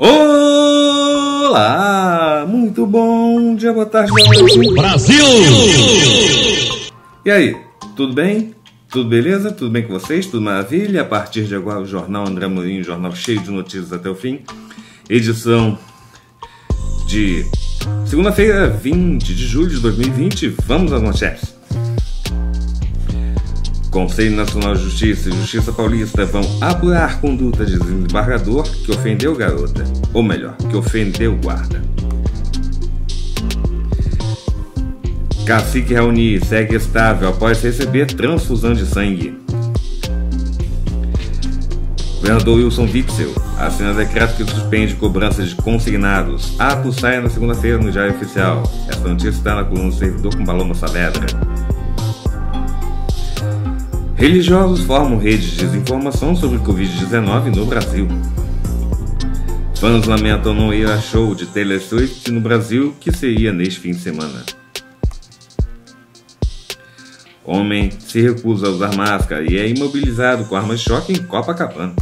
Olá! Muito bom dia, boa tarde, Brasil! E aí, tudo bem? Tudo beleza? Tudo bem com vocês? Tudo maravilha? A partir de agora, o Jornal André Mourinho, jornal cheio de notícias até o fim. Edição de Segunda-feira, 20 de julho de 2020, vamos às manchetes. Conselho Nacional de Justiça e Justiça Paulista vão apurar conduta de desembargador que ofendeu garota, ou melhor, que ofendeu guarda. Cacique Raoni segue estável após receber transfusão de sangue. Governador Wilson Witzel assina decreto que suspende cobranças de consignados. Ato sai na segunda-feira no Diário Oficial. Essa notícia está na coluna do servidor com Paloma Saavedra. Religiosos formam redes de desinformação sobre Covid-19 no Brasil. Fãs lamentam não ir a show de Taylor Swift no Brasil, que seria neste fim de semana. Homem se recusa a usar máscara e é imobilizado com arma de choque em Copacabana.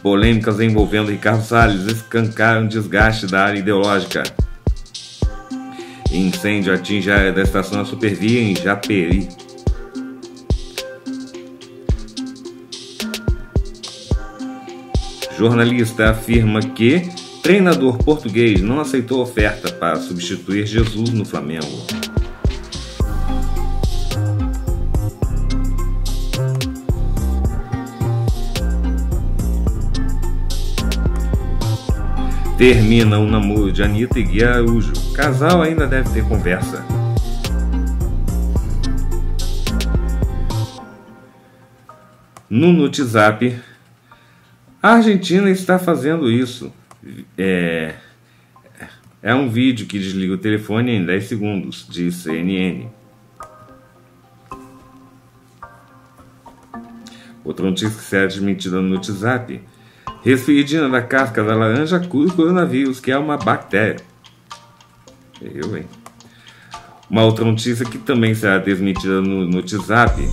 Polêmicas envolvendo Ricardo Salles escancaram desgaste da área ideológica. Incêndio atinge a área da estação da Supervia em Japeri. Jornalista afirma que treinador português não aceitou oferta para substituir Jesus no Flamengo. Termina o um namoro de Anitta e Gui Araújo. Casal ainda deve ter conversa. No WhatsApp, a Argentina está fazendo isso. É, é um vídeo que desliga o telefone em 10 segundos, diz CNN. Outra notícia que será desmentida no WhatsApp Resfriadina da casca da laranja cura o coronavírus, que é uma bactéria. Eu, hein? Uma outra notícia que também será desmentida no, WhatsApp.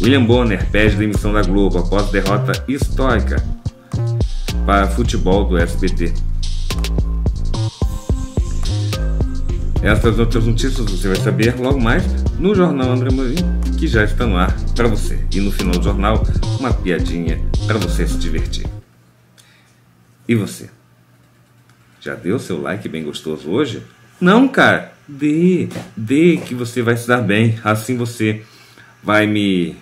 William Bonner pede demissão da Globo após derrota histórica para futebol do SBT. Essas outras notícias você vai saber logo mais no Jornal André Marim, que já está no ar para você. E no final do jornal, uma piadinha para você se divertir. E você? Já deu seu like bem gostoso hoje? Não, cara. Dê, dê que você vai se dar bem. Assim você vai me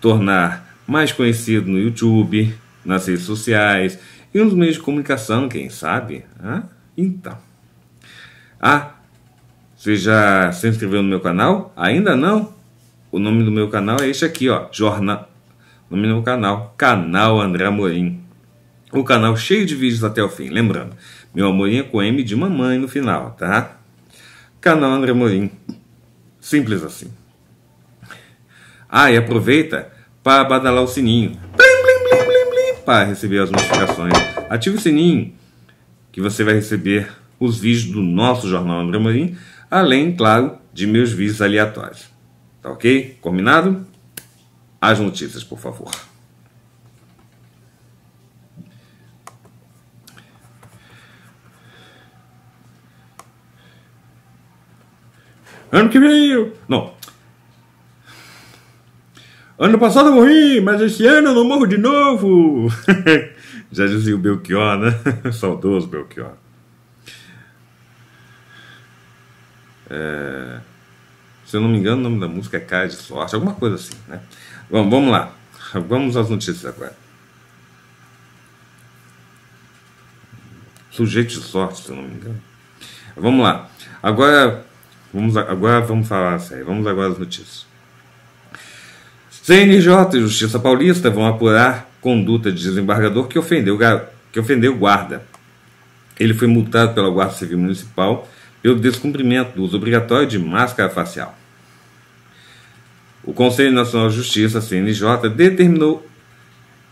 tornar mais conhecido no YouTube, nas redes sociais e nos meios de comunicação, quem sabe? Ah, então. Ah, você já se inscreveu no meu canal? Ainda não? O nome do meu canal é este aqui, ó. Jornal. O nome do meu canal. Canal André Amorim o canal cheio de vídeos até o fim. Lembrando, meu amorinho é com M de mamãe no final, tá? Canal André Morim. Simples assim. Ah, e aproveita para badalar o sininho. Blim, blim, blim, blim, blim, para receber as notificações. Ative o sininho que você vai receber os vídeos do nosso Jornal André Morim, além, claro, de meus vídeos aleatórios. Tá ok? Combinado? As notícias, por favor. Ano que vem eu. Não. Ano passado eu morri, mas esse ano eu não morro de novo. Já dizia o Belchior, né? Saudoso Belchior. É... Se eu não me engano, o nome da música é Cai de Sorte, alguma coisa assim, né? Bom, vamos lá. Vamos às notícias agora. Sujeito de sorte, se eu não me engano. Vamos lá. Agora, Vamos agora vamos falar sério. Vamos agora às notícias. CNJ e Justiça Paulista vão apurar conduta de desembargador que ofendeu, que ofendeu guarda. Ele foi multado pela Guarda Civil Municipal pelo descumprimento do uso obrigatório de máscara facial. O Conselho Nacional de Justiça, CNJ, determinou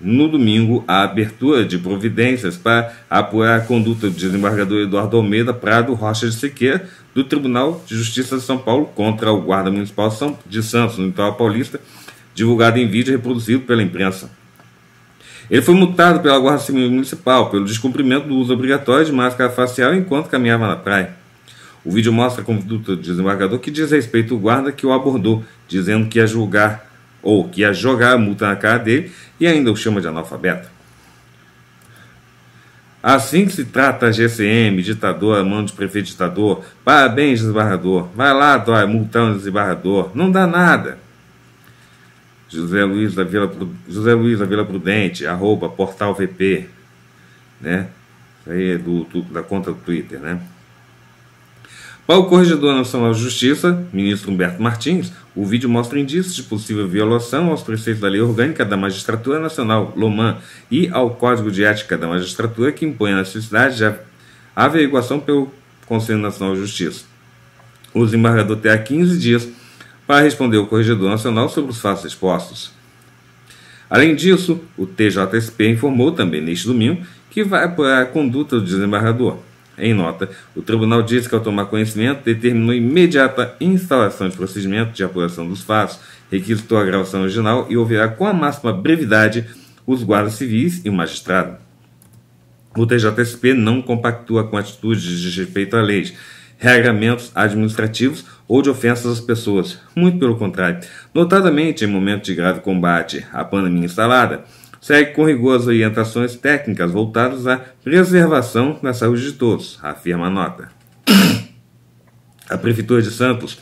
no domingo a abertura de providências para apurar a conduta do desembargador Eduardo Almeida Prado Rocha de Sequeira, do Tribunal de Justiça de São Paulo contra o Guarda Municipal de Santos, no Litoral Paulista, divulgado em vídeo reproduzido pela imprensa. Ele foi multado pela Guarda Civil Municipal pelo descumprimento do uso obrigatório de máscara facial enquanto caminhava na praia. O vídeo mostra a conduta do desembargador que diz respeito ao guarda que o abordou, dizendo que ia julgar ou que ia jogar a multa na cara dele e ainda o chama de analfabeto. Assim que se trata a GCM, ditador, mão de prefeito ditador. Parabéns, desembargador. Vai lá, dói, multão, desembargador. Não dá nada. José Luiz da Vila, José Luiz da Vila Prudente, arroba, portal VP. Né? Isso aí é do, do da conta do Twitter, né? Para o corregedor nacional de justiça, ministro Humberto Martins, o vídeo mostra indícios de possível violação aos preceitos da Lei Orgânica da Magistratura Nacional, LOMAN, e ao Código de Ética da Magistratura, que impõe a necessidade de averiguação pelo Conselho Nacional de Justiça. O desembargador terá 15 dias para responder ao Corregedor Nacional sobre os fatos expostos. Além disso, o TJSP informou também neste domingo que vai apurar a conduta do desembargador. Em nota, o tribunal diz que, ao tomar conhecimento, determinou imediata instalação de procedimento de apuração dos fatos, requisitou a gravação original e ouvirá com a máxima brevidade os guardas civis e o magistrado. O TJSP não compactua com atitudes de desrespeito à lei, regramentos administrativos ou de ofensas às pessoas, muito pelo contrário, notadamente em momento de grave combate à pandemia instalada segue com rigor as orientações técnicas voltadas à preservação da saúde de todos, afirma a nota. A Prefeitura de Santos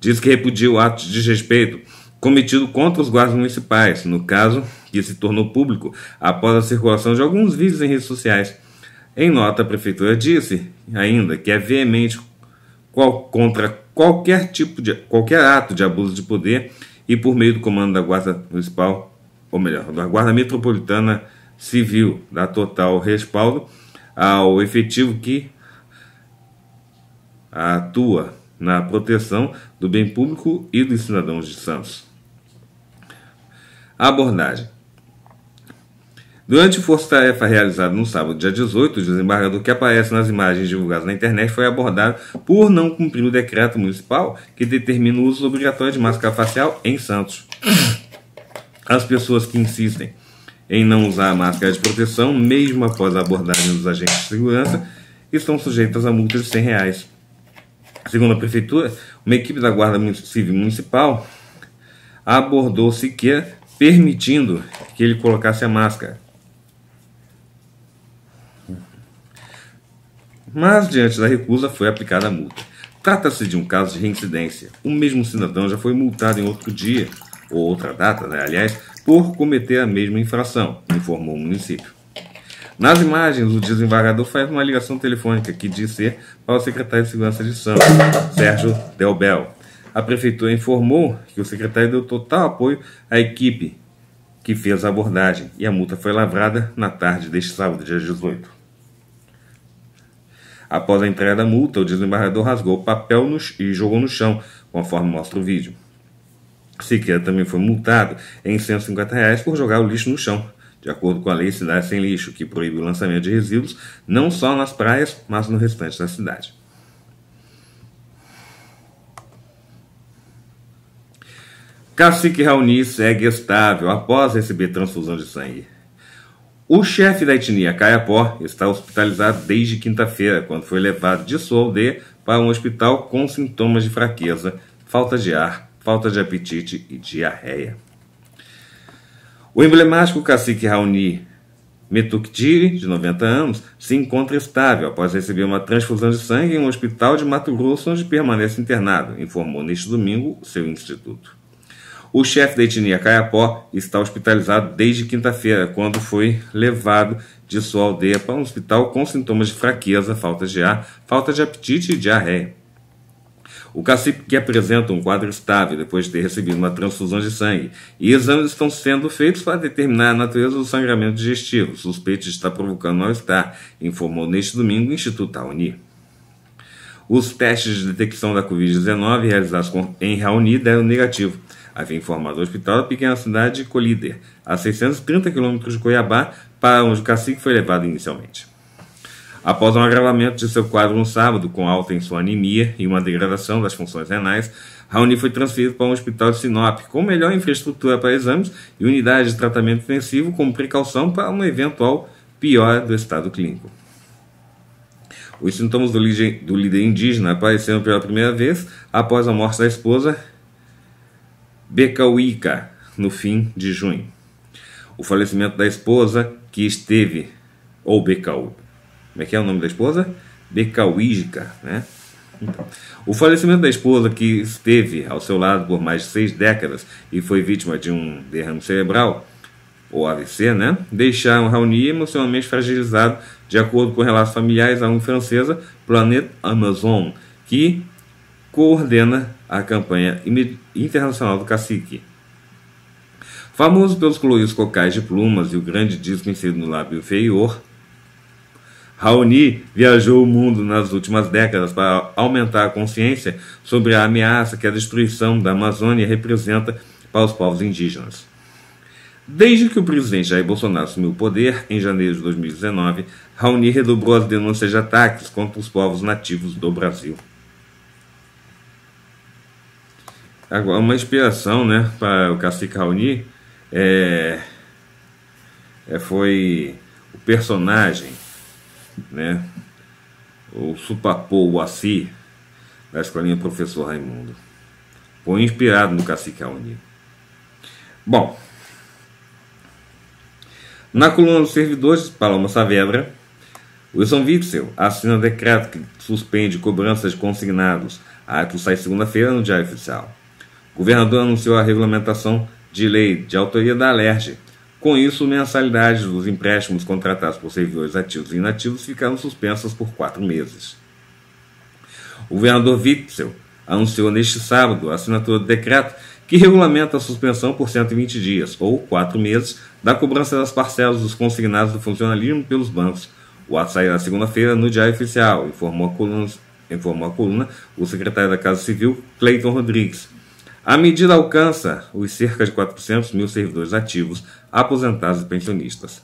diz que repudia o ato de desrespeito cometido contra os guardas municipais, no caso que se tornou público após a circulação de alguns vídeos em redes sociais. Em nota, a prefeitura disse ainda que é veemente qual, contra qualquer tipo de qualquer ato de abuso de poder e por meio do comando da Guarda Municipal ou melhor, da Guarda Metropolitana Civil, dá total respaldo ao efetivo que atua na proteção do bem público e dos cidadãos de Santos. Abordagem. Durante o força-tarefa realizado no sábado, dia 18, o desembargador que aparece nas imagens divulgadas na internet foi abordado por não cumprir o decreto municipal que determina o uso obrigatório de máscara facial em Santos. As pessoas que insistem em não usar a máscara de proteção, mesmo após a abordagem dos agentes de segurança, estão sujeitas a multas de 100 reais. Segundo a Prefeitura, uma equipe da Guarda Civil Municipal abordou Siqueira permitindo que ele colocasse a máscara. Mas, diante da recusa, foi aplicada a multa. Trata-se de um caso de reincidência. O mesmo cidadão já foi multado em outro dia ou outra data, né, aliás, por cometer a mesma infração, informou o município. Nas imagens, o desembargador faz uma ligação telefônica que diz ser para o secretário de Segurança de Santos, Sérgio Delbel. A prefeitura informou que o secretário deu total apoio à equipe que fez a abordagem e a multa foi lavrada na tarde deste sábado, dia 18. Após a entrega da multa, o desembargador rasgou o papel no, e jogou no chão, conforme mostra o vídeo psiquiatra também foi multado em 150 reais por jogar o lixo no chão, de acordo com a lei Cidade Sem Lixo, que proíbe o lançamento de resíduos não só nas praias, mas no restante da cidade. Cacique Raoni segue estável após receber transfusão de sangue. O chefe da etnia Caiapó está hospitalizado desde quinta-feira, quando foi levado de sua aldeia para um hospital com sintomas de fraqueza, falta de ar falta de apetite e diarreia. O emblemático cacique Raoni Metuktiri, de 90 anos, se encontra estável após receber uma transfusão de sangue em um hospital de Mato Grosso, onde permanece internado, informou neste domingo seu instituto. O chefe da etnia Caiapó está hospitalizado desde quinta-feira, quando foi levado de sua aldeia para um hospital com sintomas de fraqueza, falta de ar, falta de apetite e diarreia. O cacique que apresenta um quadro estável depois de ter recebido uma transfusão de sangue e exames estão sendo feitos para determinar a natureza do sangramento digestivo. suspeito de estar provocando mal-estar, informou neste domingo o Instituto Auni. Os testes de detecção da Covid-19 realizados em Raoni deram negativo havia informado o hospital da pequena cidade de Colíder, a 630 quilômetros de Cuiabá, para onde o cacique foi levado inicialmente. Após um agravamento de seu quadro no sábado, com alta anemia e uma degradação das funções renais, Raoni foi transferido para um hospital de Sinop, com melhor infraestrutura para exames e unidade de tratamento intensivo, como precaução para uma eventual pior do estado clínico. Os sintomas do líder, do líder indígena apareceram pela primeira vez após a morte da esposa Becauica, no fim de junho. O falecimento da esposa, que esteve, ou Becau, como é que é o nome da esposa? Becaúígica, né? o falecimento da esposa que esteve ao seu lado por mais de seis décadas e foi vítima de um derrame cerebral, ou AVC, né? Deixaram Raoni emocionalmente fragilizado, de acordo com relatos familiares a ONG francesa Planet Amazon, que coordena a campanha internacional do cacique. Famoso pelos coloridos cocais de plumas e o grande disco inserido no lábio inferior, Raoni viajou o mundo nas últimas décadas para aumentar a consciência sobre a ameaça que a destruição da Amazônia representa para os povos indígenas. Desde que o presidente Jair Bolsonaro assumiu o poder, em janeiro de 2019, Raoni redobrou as denúncias de ataques contra os povos nativos do Brasil. Agora, uma inspiração né, para o cacique Raoni é, é foi o personagem né? Ou sutapou da escolinha Professor Raimundo. Foi inspirado no Cacique Aoni. Bom, na coluna dos servidores, Paloma Saavedra, Wilson Witzel assina decreto que suspende cobranças de consignados. A ato sai segunda-feira no Diário Oficial. O governador anunciou a regulamentação de lei de autoria da Alerj com isso, mensalidades dos empréstimos contratados por servidores ativos e inativos ficaram suspensas por quatro meses. O governador Witzel anunciou neste sábado a assinatura do decreto que regulamenta a suspensão por 120 dias, ou quatro meses, da cobrança das parcelas dos consignados do funcionalismo pelos bancos. O ato na segunda-feira no Diário Oficial, informou a coluna, informou a coluna o secretário da Casa Civil, Cleiton Rodrigues. A medida alcança os cerca de 400 mil servidores ativos, aposentados e pensionistas.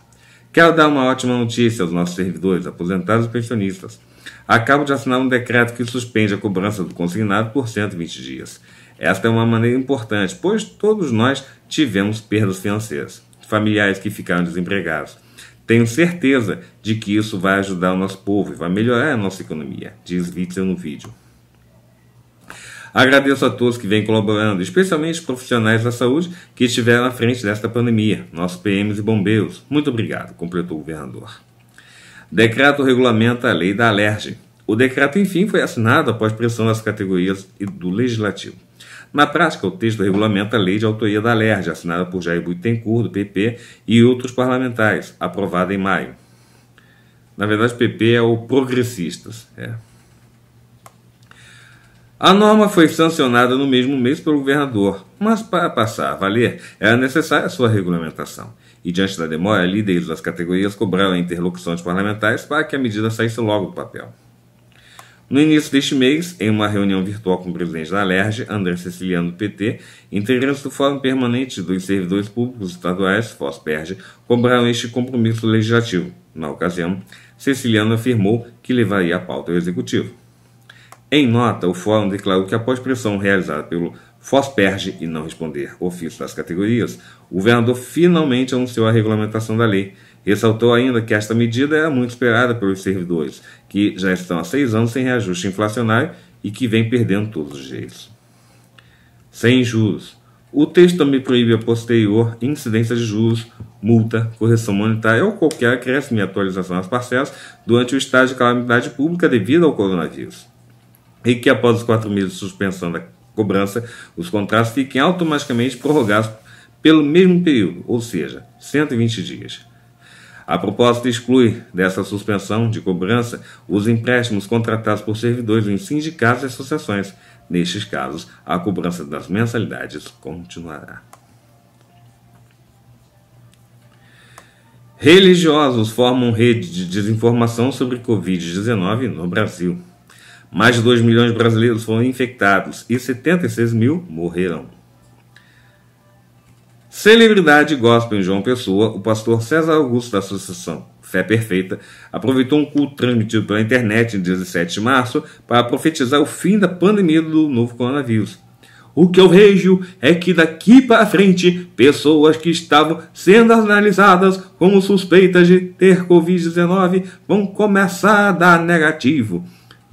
Quero dar uma ótima notícia aos nossos servidores, aposentados e pensionistas. Acabo de assinar um decreto que suspende a cobrança do consignado por 120 dias. Esta é uma maneira importante, pois todos nós tivemos perdas financeiras, familiares que ficaram desempregados. Tenho certeza de que isso vai ajudar o nosso povo e vai melhorar a nossa economia, diz Witzel no vídeo. Agradeço a todos que vêm colaborando, especialmente os profissionais da saúde que estiveram à frente desta pandemia, nossos PMs e bombeiros. Muito obrigado, completou o governador. Decreto regulamenta a lei da Alergia. O decreto, enfim, foi assinado após pressão das categorias e do Legislativo. Na prática, o texto regulamenta a lei de autoria da Alergia assinada por Jair Buitencourt, do PP, e outros parlamentares, aprovada em maio. Na verdade, PP é o Progressistas. É. A norma foi sancionada no mesmo mês pelo governador, mas para passar a valer era necessária sua regulamentação. E diante da demora, líderes das categorias cobraram interlocuções parlamentares para que a medida saísse logo do papel. No início deste mês, em uma reunião virtual com o presidente da Alerj, André Ceciliano do PT, integrantes do Fórum Permanente dos Servidores Públicos Estaduais, FOSPERJ, cobraram este compromisso legislativo. Na ocasião, Ceciliano afirmou que levaria a pauta ao executivo. Em nota, o fórum declarou que após pressão realizada pelo Fosperge e não responder ofício das categorias, o governador finalmente anunciou a regulamentação da lei. Ressaltou ainda que esta medida era é muito esperada pelos servidores, que já estão há seis anos sem reajuste inflacionário e que vem perdendo todos os direitos. Sem juros. O texto também proíbe a posterior incidência de juros, multa, correção monetária ou qualquer acréscimo e atualização das parcelas durante o estado de calamidade pública devido ao coronavírus e que após os quatro meses de suspensão da cobrança, os contratos fiquem automaticamente prorrogados pelo mesmo período, ou seja, 120 dias. A proposta exclui dessa suspensão de cobrança os empréstimos contratados por servidores em sindicatos e associações. Nestes casos, a cobrança das mensalidades continuará. Religiosos formam rede de desinformação sobre Covid-19 no Brasil. Mais de 2 milhões de brasileiros foram infectados e 76 mil morreram. Celebridade gospel em João Pessoa, o pastor César Augusto da Associação Fé Perfeita aproveitou um culto transmitido pela internet em 17 de março para profetizar o fim da pandemia do novo coronavírus. O que eu vejo é que daqui para frente, pessoas que estavam sendo analisadas como suspeitas de ter Covid-19 vão começar a dar negativo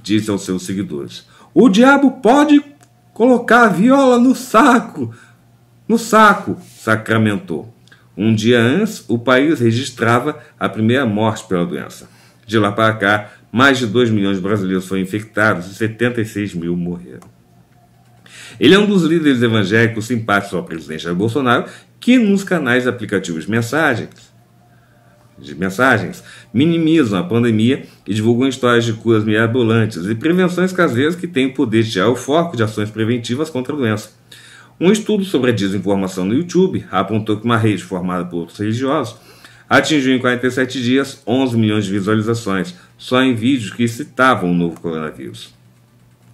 diz aos seus seguidores. O diabo pode colocar a viola no saco, no saco, sacramentou. Um dia antes, o país registrava a primeira morte pela doença. De lá para cá, mais de 2 milhões de brasileiros foram infectados e 76 mil morreram. Ele é um dos líderes evangélicos simpáticos ao presidente Jair Bolsonaro, que nos canais aplicativos mensagens de mensagens, minimizam a pandemia e divulgam histórias de curas mirabolantes e prevenções caseiras que têm o poder de tirar o foco de ações preventivas contra a doença. Um estudo sobre a desinformação no YouTube apontou que uma rede formada por outros religiosos atingiu em 47 dias 11 milhões de visualizações, só em vídeos que citavam o novo coronavírus.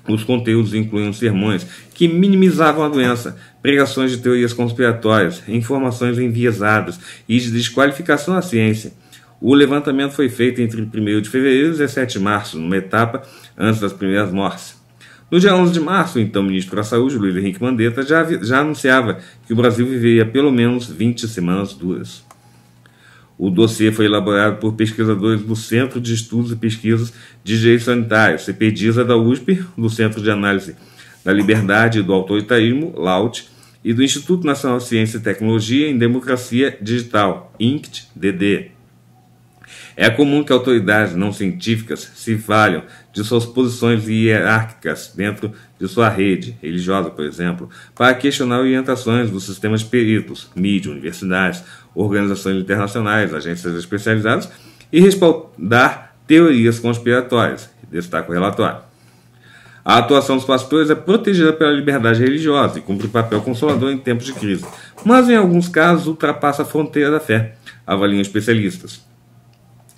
Os conteúdos incluíam sermões que minimizavam a doença, pregações de teorias conspiratórias, informações enviesadas e de desqualificação à ciência. O levantamento foi feito entre 1 de fevereiro e 17 de março, numa etapa antes das primeiras mortes. No dia 11 de março, então, o então ministro da Saúde, Luiz Henrique Mandetta, já, já anunciava que o Brasil viveria pelo menos 20 semanas duras. O dossiê foi elaborado por pesquisadores do Centro de Estudos e Pesquisas de Direitos Sanitário, CPDISA da USP, do Centro de Análise da Liberdade e do Autoritarismo, LAUT, e do Instituto Nacional de Ciência e Tecnologia em Democracia Digital, INCT-DD. É comum que autoridades não científicas se valham de suas posições hierárquicas dentro de sua rede religiosa, por exemplo, para questionar orientações dos sistemas de peritos, mídia, universidades, organizações internacionais, agências especializadas e respaldar teorias conspiratórias, destaca o relatório. A atuação dos pastores é protegida pela liberdade religiosa e cumpre o papel consolador em tempos de crise, mas em alguns casos ultrapassa a fronteira da fé, avaliam especialistas.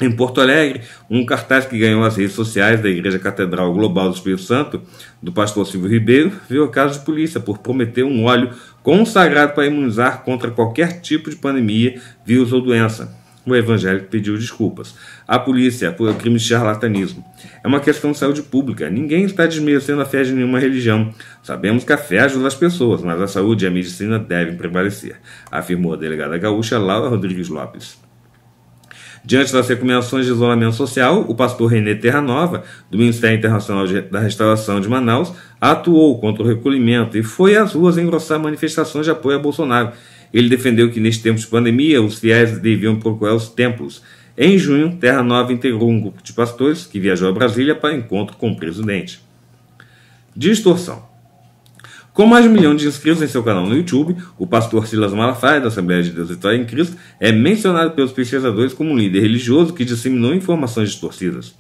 Em Porto Alegre, um cartaz que ganhou as redes sociais da Igreja Catedral Global do Espírito Santo, do pastor Silvio Ribeiro, veio a caso de polícia por prometer um óleo consagrado para imunizar contra qualquer tipo de pandemia, vírus ou doença. O evangélico pediu desculpas. A polícia por crime de charlatanismo. É uma questão de saúde pública. Ninguém está desmerecendo a fé de nenhuma religião. Sabemos que a fé ajuda as pessoas, mas a saúde e a medicina devem prevalecer, afirmou a delegada gaúcha Laura Rodrigues Lopes. Diante das recomendações de isolamento social, o pastor René Terranova, do Ministério Internacional da Restauração de Manaus, atuou contra o recolhimento e foi às ruas engrossar manifestações de apoio a Bolsonaro. Ele defendeu que, neste tempo de pandemia, os fiéis deviam procurar os templos. Em junho, Terra Nova integrou um grupo de pastores que viajou a Brasília para encontro com o presidente. Distorção. Com mais de um milhão de inscritos em seu canal no YouTube, o pastor Silas Malafaia, da Assembleia de Deus Vitória em Cristo, é mencionado pelos pesquisadores como um líder religioso que disseminou informações distorcidas.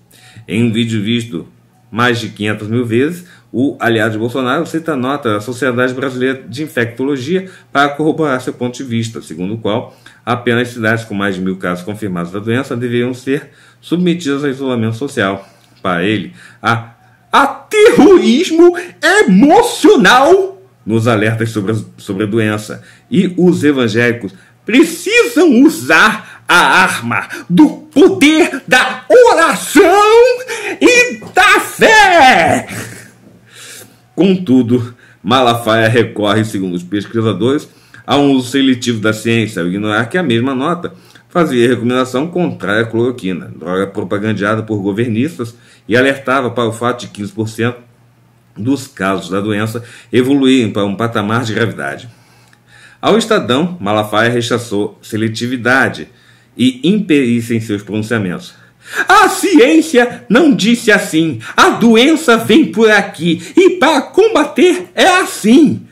Em um vídeo visto mais de 500 mil vezes, o aliado de Bolsonaro cita nota da Sociedade Brasileira de Infectologia para corroborar seu ponto de vista, segundo o qual apenas cidades com mais de mil casos confirmados da doença deveriam ser submetidas a isolamento social. Para ele, a aterrorismo emocional nos alertas sobre a, sobre a doença. E os evangélicos precisam usar a arma do poder da oração e da fé. Contudo, Malafaia recorre, segundo os pesquisadores, a um uso seletivo da ciência, ao ignorar que a mesma nota fazia recomendação contrária à cloroquina, droga propagandeada por governistas e alertava para o fato de 15% dos casos da doença evoluírem para um patamar de gravidade. Ao Estadão, Malafaia rechaçou seletividade e imperícia em seus pronunciamentos. A ciência não disse assim. A doença vem por aqui e para combater é assim.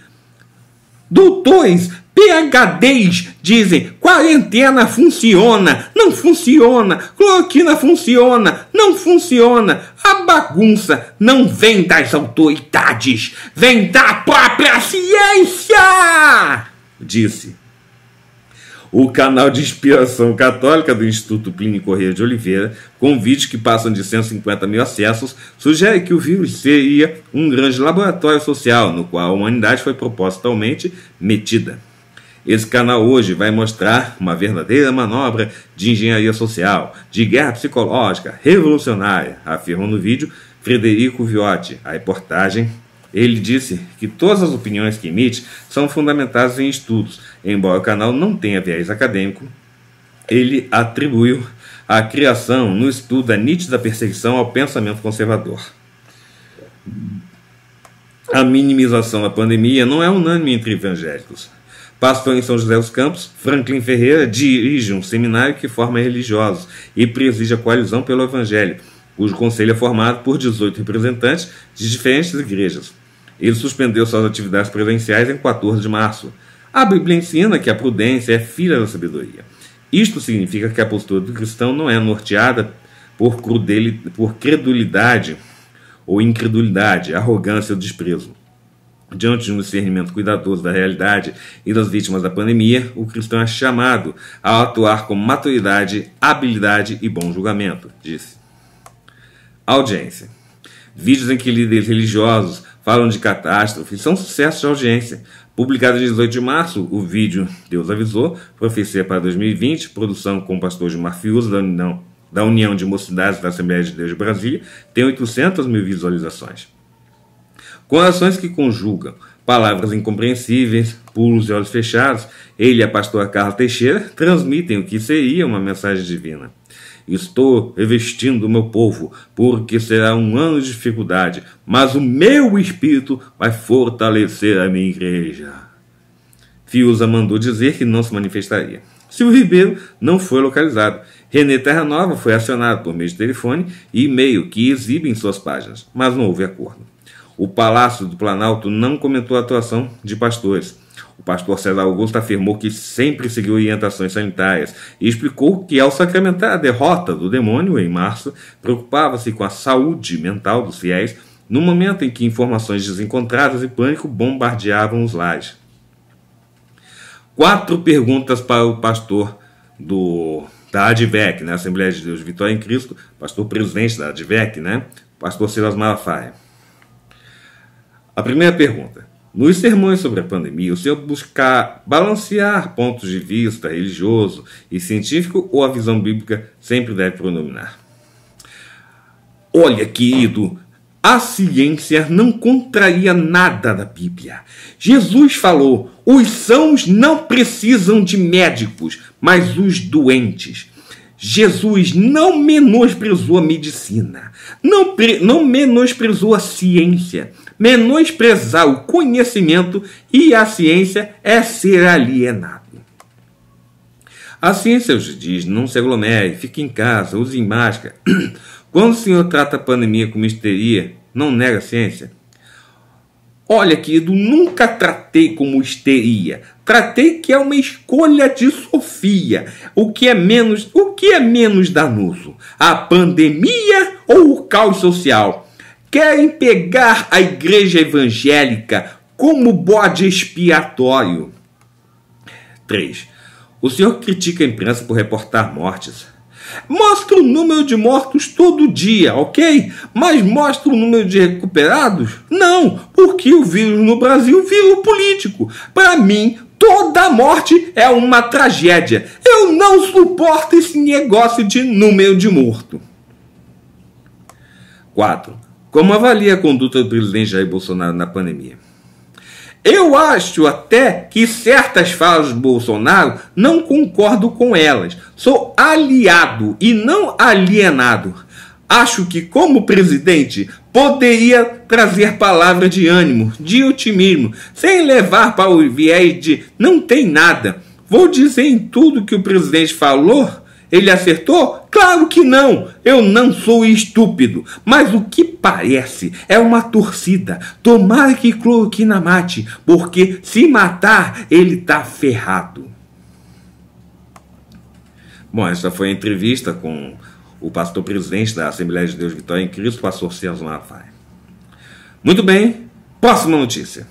Doutores PHDs dizem: quarentena funciona, não funciona, cloroquina funciona, não funciona. A bagunça não vem das autoridades, vem da própria ciência! Disse. O canal de inspiração católica do Instituto Plínio Correia de Oliveira, com vídeos que passam de 150 mil acessos, sugere que o vírus seria um grande laboratório social no qual a humanidade foi propositalmente metida. Esse canal hoje vai mostrar uma verdadeira manobra de engenharia social, de guerra psicológica revolucionária, afirmou no vídeo Frederico Viotti. A reportagem ele disse que todas as opiniões que emite são fundamentadas em estudos. Embora o canal não tenha viés acadêmico, ele atribuiu a criação no estudo da nítida perseguição ao pensamento conservador. A minimização da pandemia não é unânime entre evangélicos. Pastor em São José dos Campos, Franklin Ferreira dirige um seminário que forma religiosos e preside a coalizão pelo Evangelho, cujo conselho é formado por 18 representantes de diferentes igrejas. Ele suspendeu suas atividades presenciais em 14 de março. A Bíblia ensina que a prudência é filha da sabedoria. Isto significa que a postura do cristão não é norteada por, por credulidade ou incredulidade, arrogância ou desprezo. Diante de um discernimento cuidadoso da realidade e das vítimas da pandemia, o cristão é chamado a atuar com maturidade, habilidade e bom julgamento, disse. Audiência. Vídeos em que líderes religiosos falam de catástrofes são sucesso de audiência. Publicado em 18 de março, o vídeo Deus Avisou, Profecia para 2020, produção com o pastor Gilmar Fiuza da União, da União de Mocidades da Assembleia de Deus de Brasília, tem 800 mil visualizações. Com ações que conjugam palavras incompreensíveis, pulos e olhos fechados, ele e a pastora Carla Teixeira transmitem o que seria uma mensagem divina. Estou revestindo o meu povo, porque será um ano de dificuldade, mas o meu espírito vai fortalecer a minha igreja. Fiuza mandou dizer que não se manifestaria. Silvio Ribeiro não foi localizado. René Terra Nova foi acionado por meio de telefone e e-mail que exibem suas páginas, mas não houve acordo. O Palácio do Planalto não comentou a atuação de pastores. O pastor César Augusto afirmou que sempre seguiu orientações sanitárias e explicou que, ao sacramentar a derrota do demônio em março, preocupava-se com a saúde mental dos fiéis no momento em que informações desencontradas e pânico bombardeavam os lares. Quatro perguntas para o pastor do, da ADVEC, né? Assembleia de Deus Vitória em Cristo, pastor presidente da ADVEC, né? pastor Silas Malafaia. A primeira pergunta: nos sermões sobre a pandemia, o senhor buscar balancear pontos de vista religioso e científico ou a visão bíblica sempre deve predominar? Olha, querido, a ciência não contraria nada da Bíblia. Jesus falou: os sãos não precisam de médicos, mas os doentes. Jesus não menosprezou a medicina, não, não menosprezou a ciência. Menosprezar o conhecimento e a ciência é ser alienado. A ciência hoje diz: não se aglomere, fique em casa, use máscara. Quando o senhor trata a pandemia como histeria, não nega a ciência? Olha, querido, nunca tratei como histeria. Tratei que é uma escolha de Sofia. O que é menos, o que é menos danoso? A pandemia ou o caos social? querem pegar a igreja evangélica como bode expiatório. 3. O senhor critica a imprensa por reportar mortes. Mostra o número de mortos todo dia, ok? Mas mostra o número de recuperados? Não, porque o vírus no Brasil virou político. Para mim, toda morte é uma tragédia. Eu não suporto esse negócio de número de morto. 4. Como avalia a conduta do presidente Jair Bolsonaro na pandemia? Eu acho até que certas falas do Bolsonaro não concordo com elas. Sou aliado e não alienado. Acho que, como presidente, poderia trazer palavras de ânimo, de otimismo, sem levar para o viés de não tem nada. Vou dizer em tudo que o presidente falou ele acertou? Claro que não! Eu não sou estúpido. Mas o que parece é uma torcida. Tomara que cloroquina mate, porque se matar, ele tá ferrado. Bom, essa foi a entrevista com o pastor presidente da Assembleia de Deus Vitória em Cristo, pastor César Malafaia. Muito bem, próxima notícia.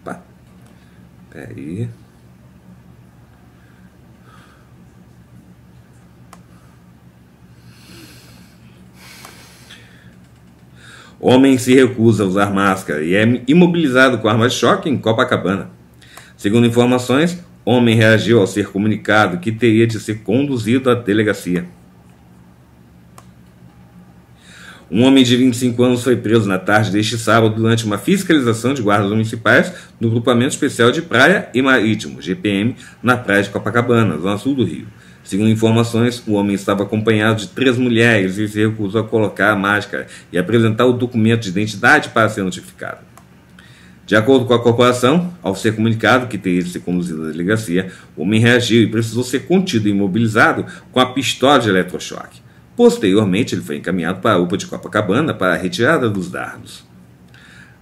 Opa, peraí. Homem se recusa a usar máscara e é imobilizado com arma de choque em Copacabana. Segundo informações, homem reagiu ao ser comunicado que teria de ser conduzido à delegacia. Um homem de 25 anos foi preso na tarde deste sábado durante uma fiscalização de guardas municipais no Grupamento Especial de Praia e Marítimo, GPM, na Praia de Copacabana, zona sul do Rio. Segundo informações, o homem estava acompanhado de três mulheres e se recusou a colocar a máscara e apresentar o documento de identidade para ser notificado. De acordo com a corporação, ao ser comunicado que teria ser conduzido à delegacia, o homem reagiu e precisou ser contido e imobilizado com a pistola de eletrochoque. Posteriormente, ele foi encaminhado para a UPA de Copacabana para a retirada dos dardos.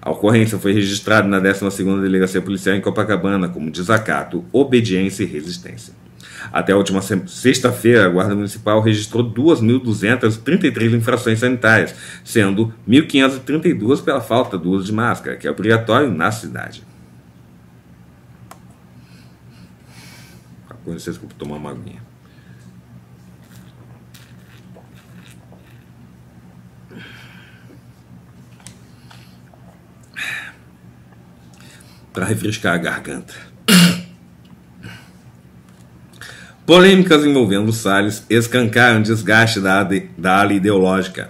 A ocorrência foi registrada na 12ª Delegacia Policial em Copacabana como desacato, obediência e resistência. Até a última sexta-feira, a Guarda Municipal registrou 2.233 infrações sanitárias, sendo 1.532 pela falta do uso de máscara, que é obrigatório na cidade. Com licença, vou tomar uma aguinha. Para refrescar a garganta. Polêmicas envolvendo Salles escancaram desgaste da, da ala ideológica.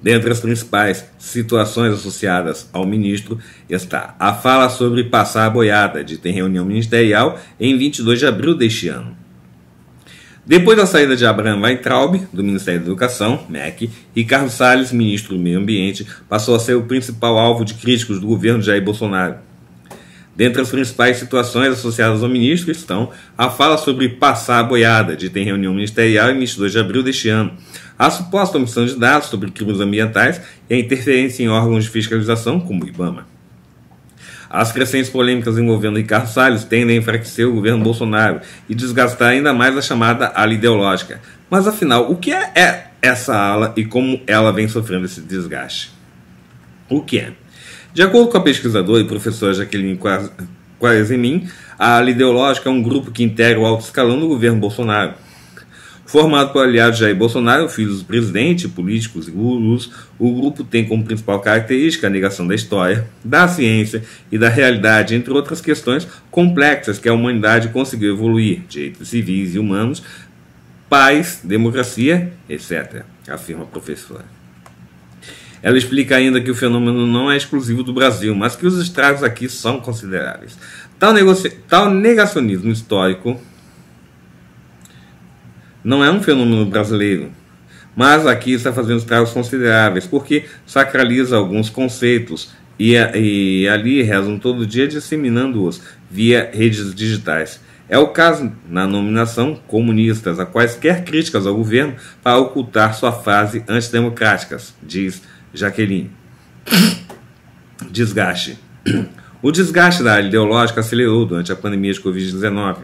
Dentre as principais situações associadas ao ministro está a fala sobre passar a boiada, de ter reunião ministerial em 22 de abril deste ano. Depois da saída de Abraham Weintraub, do Ministério da Educação, MEC, Ricardo Salles, ministro do Meio Ambiente, passou a ser o principal alvo de críticos do governo Jair Bolsonaro. Dentre as principais situações associadas ao ministro estão a fala sobre passar a boiada, dita em reunião ministerial em 22 de abril deste ano, a suposta omissão de dados sobre crimes ambientais e a interferência em órgãos de fiscalização, como o IBAMA. As crescentes polêmicas envolvendo Ricardo Salles tendem a enfraquecer o governo Bolsonaro e desgastar ainda mais a chamada ala ideológica. Mas afinal, o que é essa ala e como ela vem sofrendo esse desgaste? O que é? De acordo com a pesquisadora e professora Jaqueline Quaresmin, a ala ideológica é um grupo que integra o alto escalão do governo Bolsonaro. Formado por aliados de Jair Bolsonaro, filhos do presidente, políticos e gurus, o grupo tem como principal característica a negação da história, da ciência e da realidade, entre outras questões complexas que a humanidade conseguiu evoluir, direitos civis e humanos, paz, democracia, etc., afirma a professora. Ela explica ainda que o fenômeno não é exclusivo do Brasil, mas que os estragos aqui são consideráveis. Tal, tal negacionismo histórico não é um fenômeno brasileiro, mas aqui está fazendo estragos consideráveis, porque sacraliza alguns conceitos e, e ali rezam todo dia disseminando-os via redes digitais. É o caso na nominação comunistas, a quaisquer críticas ao governo para ocultar sua fase antidemocrática, diz Jaqueline. Desgaste. O desgaste da área ideológica acelerou durante a pandemia de Covid-19,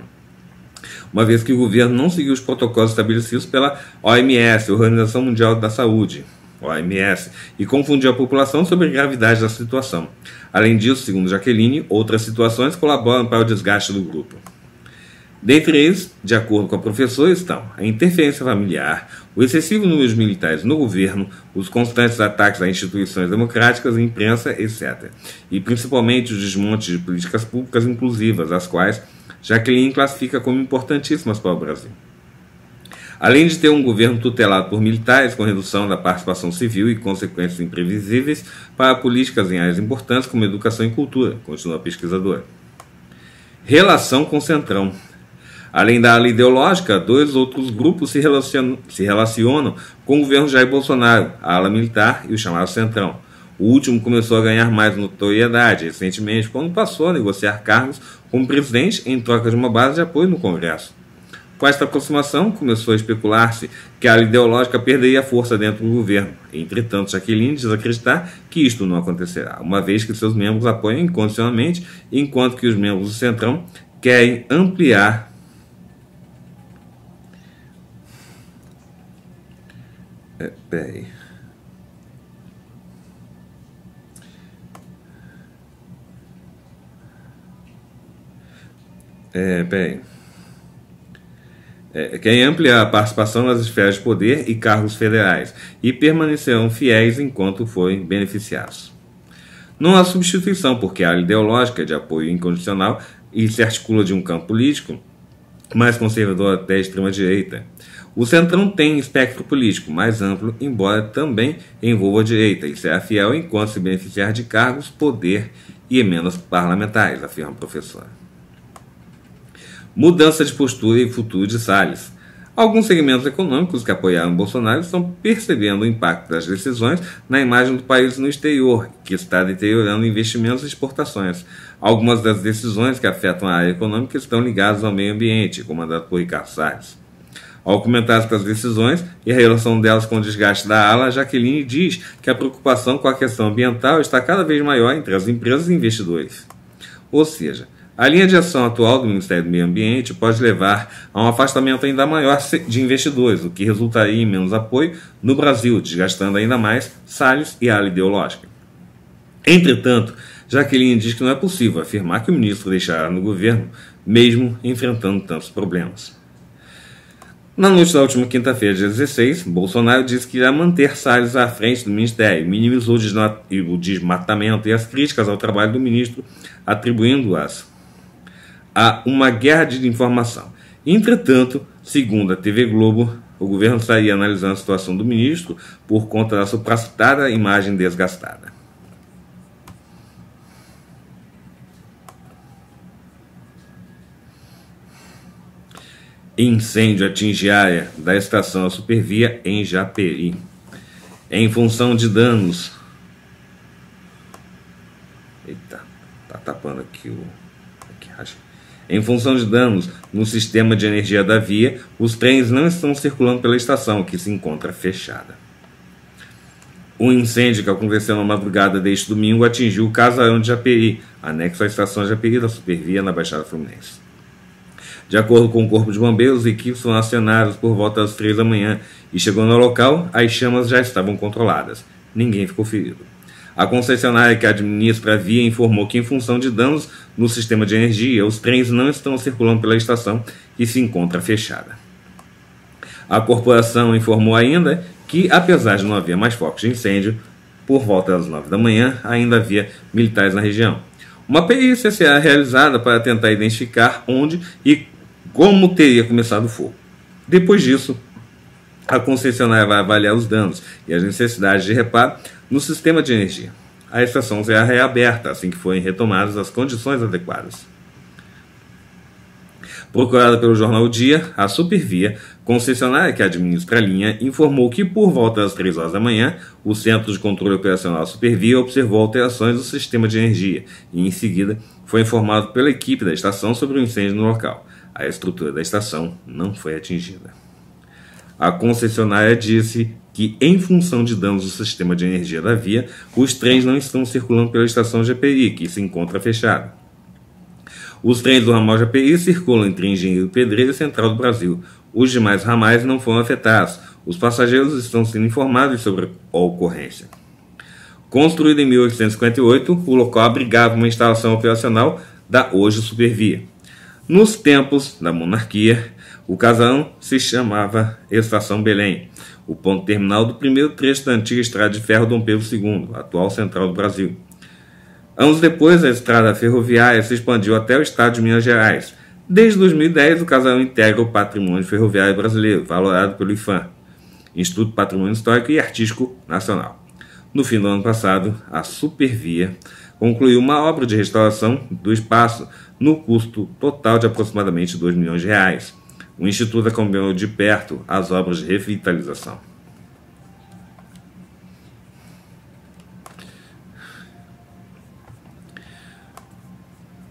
uma vez que o governo não seguiu os protocolos estabelecidos pela OMS, Organização Mundial da Saúde, OMS, e confundiu a população sobre a gravidade da situação. Além disso, segundo Jaqueline, outras situações colaboram para o desgaste do grupo. Dentre eles, de acordo com a professora, estão a interferência familiar, o excessivo número de militares no governo, os constantes ataques a instituições democráticas, imprensa, etc. E principalmente os desmontes de políticas públicas inclusivas, as quais Jacqueline classifica como importantíssimas para o Brasil. Além de ter um governo tutelado por militares, com redução da participação civil e consequências imprevisíveis para políticas em áreas importantes como educação e cultura, continua a pesquisadora. Relação com o Centrão. Além da ala ideológica, dois outros grupos se relacionam, se relacionam com o governo Jair Bolsonaro, a ala militar e o chamado Centrão. O último começou a ganhar mais notoriedade recentemente, quando passou a negociar cargos como presidente em troca de uma base de apoio no Congresso. Com esta aproximação, começou a especular-se que a ala ideológica perderia força dentro do governo. Entretanto, Jaqueline diz acreditar que isto não acontecerá, uma vez que seus membros apoiam incondicionalmente, enquanto que os membros do Centrão querem ampliar Bay. É, bem, é, quem amplia a participação nas esferas de poder e cargos federais e permanecerão fiéis enquanto forem beneficiados. Não há substituição, porque a área ideológica de apoio incondicional e se articula de um campo político mais conservador até a extrema-direita o Centrão tem espectro político mais amplo, embora também envolva a direita, e será é fiel enquanto se beneficiar de cargos, poder e emendas parlamentares, afirma o professor. Mudança de postura e futuro de Salles. Alguns segmentos econômicos que apoiaram Bolsonaro estão percebendo o impacto das decisões na imagem do país no exterior, que está deteriorando investimentos e exportações. Algumas das decisões que afetam a área econômica estão ligadas ao meio ambiente, comandado por Ricardo Salles. Ao comentar as decisões e a relação delas com o desgaste da ala, Jaqueline diz que a preocupação com a questão ambiental está cada vez maior entre as empresas e investidores. Ou seja, a linha de ação atual do Ministério do Meio Ambiente pode levar a um afastamento ainda maior de investidores, o que resultaria em menos apoio no Brasil, desgastando ainda mais Salles e a ala ideológica. Entretanto, Jaqueline diz que não é possível afirmar que o ministro deixará no governo, mesmo enfrentando tantos problemas. Na noite da última quinta-feira, dia 16, Bolsonaro disse que irá manter Salles à frente do ministério, minimizou o desmatamento e as críticas ao trabalho do ministro, atribuindo-as a uma guerra de informação. Entretanto, segundo a TV Globo, o governo estaria analisando a situação do ministro por conta da supracitada imagem desgastada. Incêndio atinge área da estação à supervia em Japeri. Em função de danos. Eita, tá tapando aqui o. Aqui, Em função de danos no sistema de energia da via, os trens não estão circulando pela estação, que se encontra fechada. O incêndio que aconteceu na madrugada deste domingo atingiu o casarão de Japeri, anexo à estação Japeri da Supervia, na Baixada Fluminense. De acordo com o Corpo de Bombeiros, equipes foram acionadas por volta das 3 da manhã e chegando ao local, as chamas já estavam controladas. Ninguém ficou ferido. A concessionária que administra a via informou que, em função de danos no sistema de energia, os trens não estão circulando pela estação, que se encontra fechada. A corporação informou ainda que, apesar de não haver mais focos de incêndio, por volta das 9 da manhã ainda havia militares na região. Uma perícia será realizada para tentar identificar onde e como teria começado o fogo. Depois disso, a concessionária vai avaliar os danos e as necessidades de reparo no sistema de energia. A estação será reaberta assim que forem retomadas as condições adequadas. Procurada pelo jornal Dia, a Supervia, concessionária que administra a linha, informou que por volta das 3 horas da manhã, o Centro de Controle Operacional Supervia observou alterações no sistema de energia e, em seguida, foi informado pela equipe da estação sobre o incêndio no local. A estrutura da estação não foi atingida. A concessionária disse que, em função de danos no sistema de energia da via, os trens não estão circulando pela estação GPI, que se encontra fechada. Os trens do ramal GPI circulam entre Engenheiro Pedreiro e Central do Brasil. Os demais ramais não foram afetados. Os passageiros estão sendo informados sobre a ocorrência. Construído em 1858, o local abrigava uma instalação operacional da hoje Supervia. Nos tempos da monarquia, o casão se chamava Estação Belém, o ponto terminal do primeiro trecho da antiga Estrada de Ferro Dom Pedro II, atual central do Brasil. Anos depois, a estrada ferroviária se expandiu até o estado de Minas Gerais. Desde 2010, o casal integra o patrimônio ferroviário brasileiro, valorado pelo IFAM, Instituto Patrimônio Histórico e Artístico Nacional. No fim do ano passado, a Supervia concluiu uma obra de restauração do espaço no custo total de aproximadamente 2 milhões de reais. O Instituto acompanhou de perto as obras de revitalização.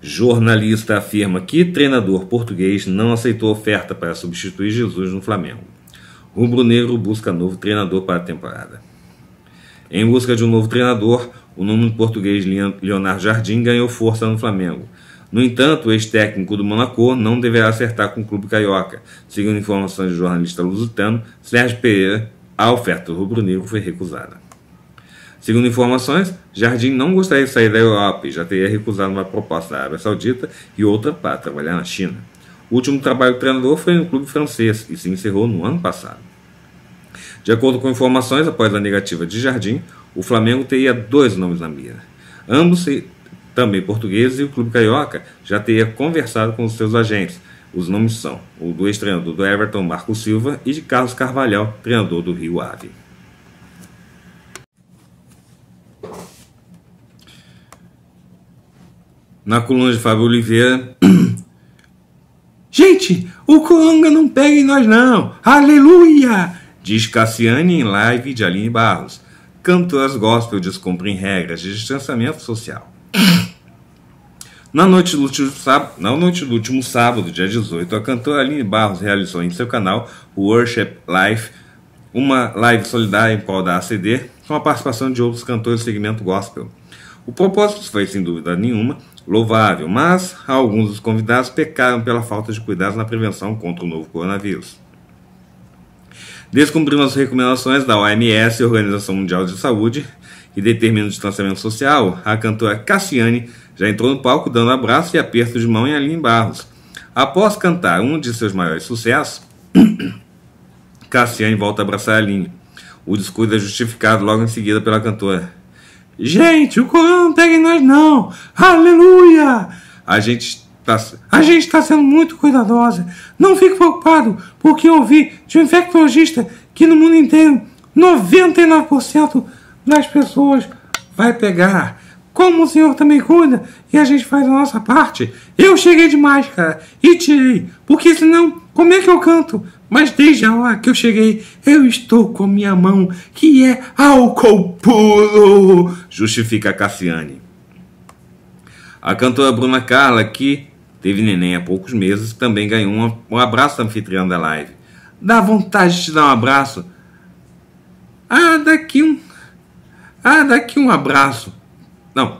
Jornalista afirma que treinador português não aceitou oferta para substituir Jesus no Flamengo. Rubro Negro busca novo treinador para a temporada. Em busca de um novo treinador, o nome português Leonardo Jardim ganhou força no Flamengo. No entanto, o ex-técnico do Monaco não deverá acertar com o clube carioca. Segundo informações do jornalista lusitano, Sérgio Pereira, a oferta do rubro-negro foi recusada. Segundo informações, Jardim não gostaria de sair da Europa e já teria recusado uma proposta da Arábia Saudita e outra para trabalhar na China. O último trabalho do treinador foi no clube francês e se encerrou no ano passado. De acordo com informações, após a negativa de Jardim, o Flamengo teria dois nomes na mira. Ambos se também portugueses, e o Clube Carioca já teria conversado com os seus agentes. Os nomes são o do ex-treinador do Everton, Marco Silva, e de Carlos Carvalhal, treinador do Rio Ave. Na coluna de Fábio Oliveira. Gente, o Coronga não pega em nós não! Aleluia! Diz Cassiane em live de Aline Barros. Cantoras gospel descumprem regras de distanciamento social. Na noite do último sábado, na noite do último sábado dia 18, a cantora Aline Barros realizou em seu canal Worship Life uma live solidária em prol da ACD, com a participação de outros cantores do segmento gospel. O propósito foi, sem dúvida nenhuma, louvável, mas alguns dos convidados pecaram pela falta de cuidados na prevenção contra o novo coronavírus. Descumprindo as recomendações da OMS, Organização Mundial de Saúde, e determina o distanciamento social, a cantora Cassiane já entrou no palco dando abraço e aperto de mão em Aline Barros. Após cantar um de seus maiores sucessos, Cassiane volta a abraçar a Aline. O descuido é justificado logo em seguida pela cantora. Gente, o Corão não pega em nós não! Aleluia! A gente está a gente está sendo muito cuidadosa. Não fique preocupado, porque eu ouvi de um infectologista que no mundo inteiro 99% das pessoas vai pegar como o senhor também cuida e a gente faz a nossa parte. Eu cheguei de cara, e tirei, porque senão, como é que eu canto? Mas desde a hora que eu cheguei, eu estou com a minha mão, que é álcool puro, justifica Cassiane. A cantora Bruna Carla, que teve neném há poucos meses, também ganhou um, um abraço anfitriã da live. Dá vontade de te dar um abraço? Ah, daqui um. Ah, daqui um abraço não.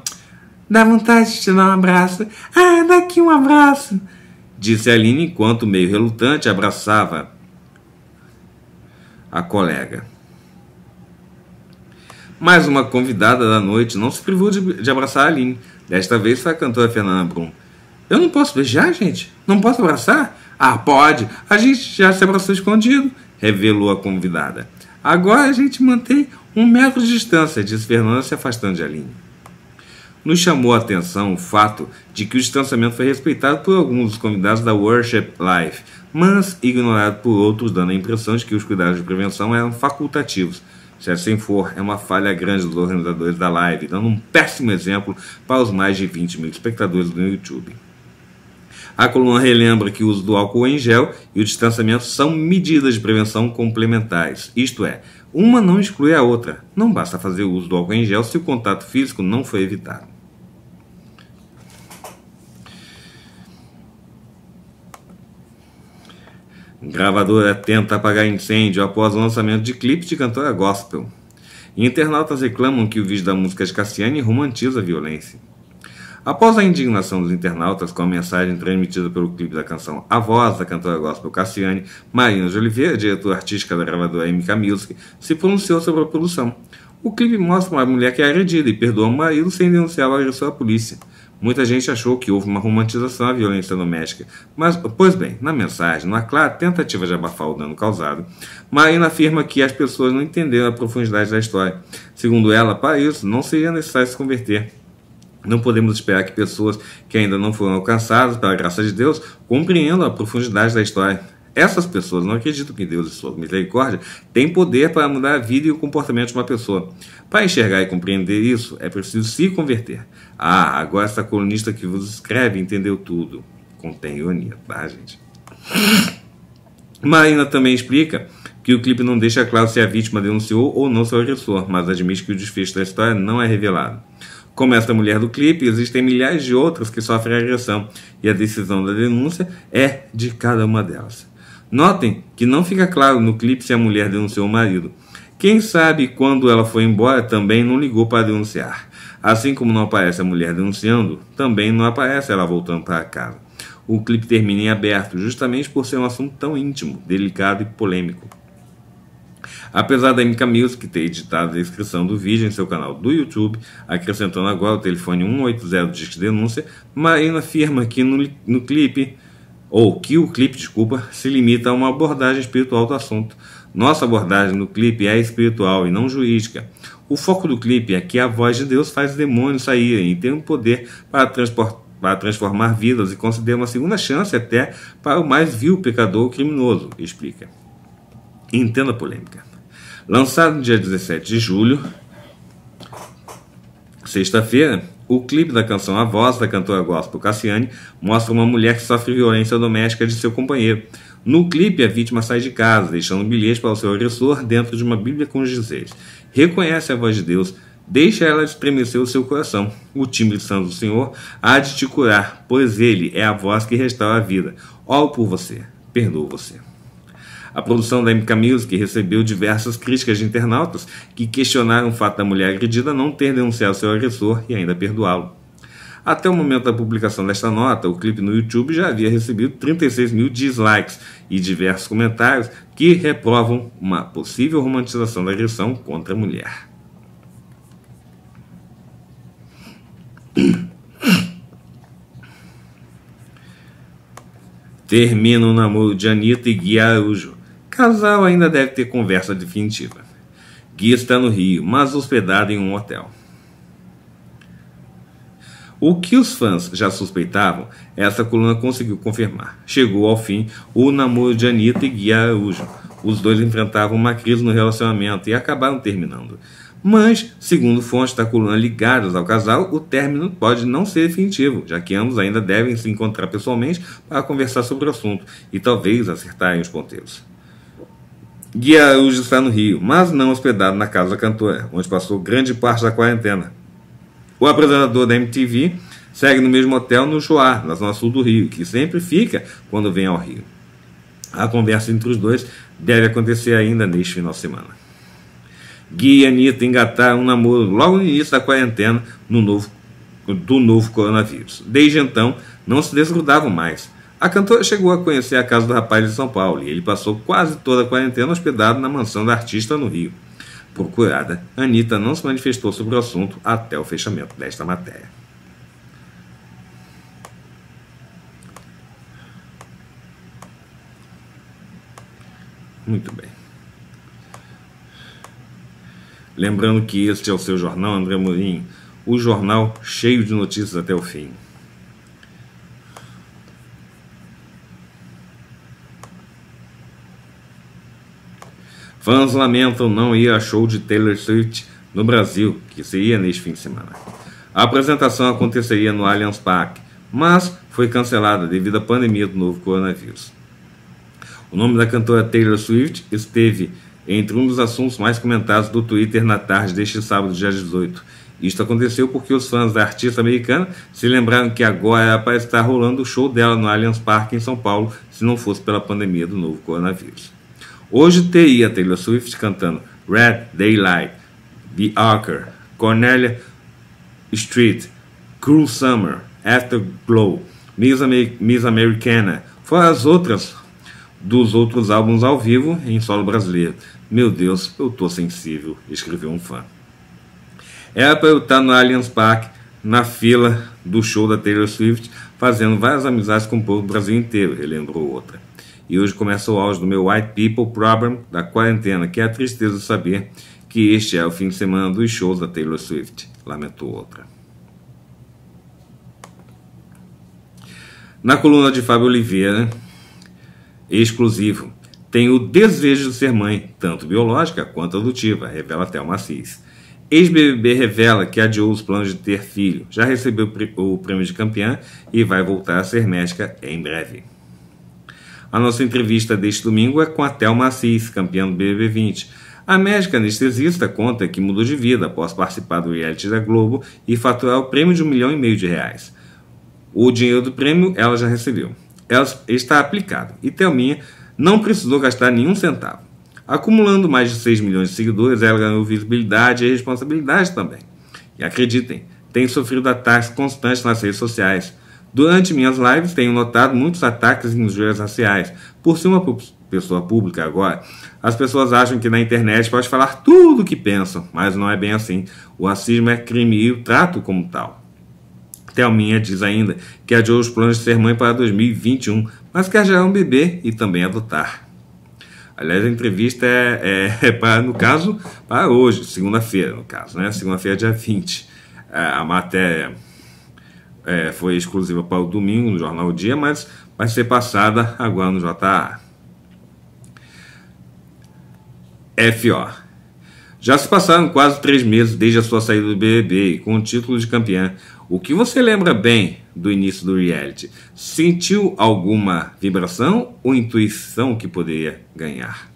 Dá vontade de te dar um abraço. Ah, dá aqui um abraço. Disse Aline enquanto, meio relutante, abraçava a colega. Mais uma convidada da noite não se privou de, de abraçar a Aline. Desta vez foi a cantora Fernanda Brum. Eu não posso beijar, gente? Não posso abraçar? Ah, pode! A gente já se abraçou escondido, revelou a convidada. Agora a gente mantém um metro de distância, disse Fernanda se afastando de Aline nos chamou a atenção o fato de que o distanciamento foi respeitado por alguns dos convidados da Worship Live, mas ignorado por outros, dando a impressão de que os cuidados de prevenção eram facultativos. Se assim for, é uma falha grande dos organizadores da live, dando um péssimo exemplo para os mais de 20 mil espectadores no YouTube. A coluna relembra que o uso do álcool em gel e o distanciamento são medidas de prevenção complementares, isto é, uma não exclui a outra. Não basta fazer o uso do álcool em gel se o contato físico não foi evitado. Gravadora tenta apagar incêndio após o lançamento de clipe de cantora gospel. internautas reclamam que o vídeo da música de Cassiane romantiza a violência. Após a indignação dos internautas com a mensagem transmitida pelo clipe da canção A Voz da cantora gospel Cassiane, Marina de Oliveira, diretora artística da gravadora MK Music, se pronunciou sobre a produção. O clipe mostra uma mulher que é agredida e perdoa o marido sem denunciar o agressor à polícia. Muita gente achou que houve uma romantização à violência doméstica, mas, pois bem, na mensagem não há clara tentativa de abafar o dano causado. Marina afirma que as pessoas não entenderam a profundidade da história. Segundo ela, para isso não seria necessário se converter. Não podemos esperar que pessoas que ainda não foram alcançadas pela graça de Deus compreendam a profundidade da história. Essas pessoas não acreditam que Deus e sua misericórdia têm poder para mudar a vida e o comportamento de uma pessoa. Para enxergar e compreender isso, é preciso se converter. Ah, agora essa colunista que vos escreve entendeu tudo. Contém ironia, tá, gente? Marina também explica que o clipe não deixa claro se a vítima denunciou ou não seu agressor, mas admite que o desfecho da história não é revelado. Como essa mulher do clipe, existem milhares de outras que sofrem agressão e a decisão da denúncia é de cada uma delas. Notem que não fica claro no clipe se a mulher denunciou o marido, quem sabe quando ela foi embora também não ligou para denunciar. Assim como não aparece a mulher denunciando, também não aparece ela voltando para casa. O clipe termina em aberto, justamente por ser um assunto tão íntimo, delicado e polêmico. Apesar da MK Music ter editado a descrição do vídeo em seu canal do YouTube, acrescentando agora o telefone 180 Disque Denúncia, Marina afirma que no, no clipe, ou que o clipe, desculpa, se limita a uma abordagem espiritual do assunto, nossa abordagem no clipe é espiritual e não jurídica. O foco do clipe é que a voz de Deus faz os demônios saírem e tem um poder para, para transformar vidas e conceder uma segunda chance até para o mais vil pecador criminoso, explica. Entenda a polêmica. Lançado no dia 17 de julho, sexta-feira, o clipe da canção A Voz da cantora gospel Cassiane mostra uma mulher que sofre violência doméstica de seu companheiro no clipe, a vítima sai de casa, deixando um bilhete para o seu agressor dentro de uma Bíblia com os dizeres: Reconhece a voz de Deus, deixa ela estremecer o seu coração. O timbre santo do Senhor há de te curar, pois ele é a voz que restaura a vida. Olho por você, perdoa você. A produção da MK Music recebeu diversas críticas de internautas que questionaram o fato da mulher agredida não ter denunciado seu agressor e ainda perdoá-lo. Até o momento da publicação desta nota, o clipe no YouTube já havia recebido 36 mil dislikes e diversos comentários que reprovam uma possível romantização da agressão contra a mulher. Termina o namoro de Anitta e Gui Araújo. Casal ainda deve ter conversa definitiva. Gui está no Rio, mas hospedado em um hotel. O que os fãs já suspeitavam, essa coluna conseguiu confirmar. Chegou ao fim o namoro de Anitta e Gui Araújo. Os dois enfrentavam uma crise no relacionamento e acabaram terminando. Mas, segundo fontes da coluna ligadas ao casal, o término pode não ser definitivo, já que ambos ainda devem se encontrar pessoalmente para conversar sobre o assunto e talvez acertarem os ponteiros. Guia Araújo está no Rio, mas não hospedado na casa da cantora, onde passou grande parte da quarentena. O apresentador da MTV segue no mesmo hotel no Joar, na zona sul do Rio, que sempre fica quando vem ao Rio. A conversa entre os dois deve acontecer ainda neste final de semana. Gui e Anitta engataram um namoro logo no início da quarentena no novo, do novo coronavírus. Desde então, não se desgrudavam mais. A cantora chegou a conhecer a casa do rapaz de São Paulo e ele passou quase toda a quarentena hospedado na mansão da artista no Rio. Procurada, Anitta não se manifestou sobre o assunto até o fechamento desta matéria. Muito bem. Lembrando que este é o seu jornal, André Mourinho, o jornal cheio de notícias até o fim. Fãs lamentam não ir a show de Taylor Swift no Brasil, que seria neste fim de semana. A apresentação aconteceria no Allianz Parque, mas foi cancelada devido à pandemia do novo coronavírus. O nome da cantora Taylor Swift esteve entre um dos assuntos mais comentados do Twitter na tarde deste sábado, dia 18. Isto aconteceu porque os fãs da artista americana se lembraram que agora era é para estar rolando o show dela no Allianz Parque em São Paulo, se não fosse pela pandemia do novo coronavírus. Hoje teria Taylor Swift cantando Red Daylight, The Archer, Cornelia Street, Cruel Summer, Afterglow, Miss, Amer Miss Americana, fora as outras dos outros álbuns ao vivo em solo brasileiro. Meu Deus, eu tô sensível, escreveu um fã. Era para eu estar no Allianz Park, na fila do show da Taylor Swift, fazendo várias amizades com o povo do Brasil inteiro, relembrou outra. E hoje começa o auge do meu White People Problem da quarentena, que é a tristeza de saber que este é o fim de semana dos shows da Taylor Swift, lamentou outra. Na coluna de Fábio Oliveira, exclusivo, tem o desejo de ser mãe, tanto biológica quanto adotiva, revela Thelma Assis. Ex-BBB revela que adiou os planos de ter filho, já recebeu o prêmio de campeã e vai voltar a ser médica em breve. A nossa entrevista deste domingo é com a Thelma Assis, campeã do BBB 20 A médica anestesista conta que mudou de vida após participar do reality da Globo e faturar o prêmio de um milhão e meio de reais. O dinheiro do prêmio ela já recebeu. Ela está aplicado e Thelminha não precisou gastar nenhum centavo. Acumulando mais de 6 milhões de seguidores, ela ganhou visibilidade e responsabilidade também. E acreditem, tem sofrido ataques constantes nas redes sociais Durante minhas lives, tenho notado muitos ataques e injúrias raciais. Por ser uma pessoa pública agora, as pessoas acham que na internet pode falar tudo o que pensam, mas não é bem assim. O racismo é crime e o trato como tal. Thelminha diz ainda que adiou os planos de ser mãe para 2021, mas quer gerar um bebê e também adotar. Aliás, a entrevista é, é, é para, no caso, para hoje, segunda-feira, no caso, né? Segunda-feira, dia 20. É, a matéria é, foi exclusiva para o domingo no Jornal o Dia, mas vai ser passada agora no JA. FO. Já se passaram quase três meses desde a sua saída do BBB com o título de campeã. O que você lembra bem do início do reality? Sentiu alguma vibração ou intuição que poderia ganhar?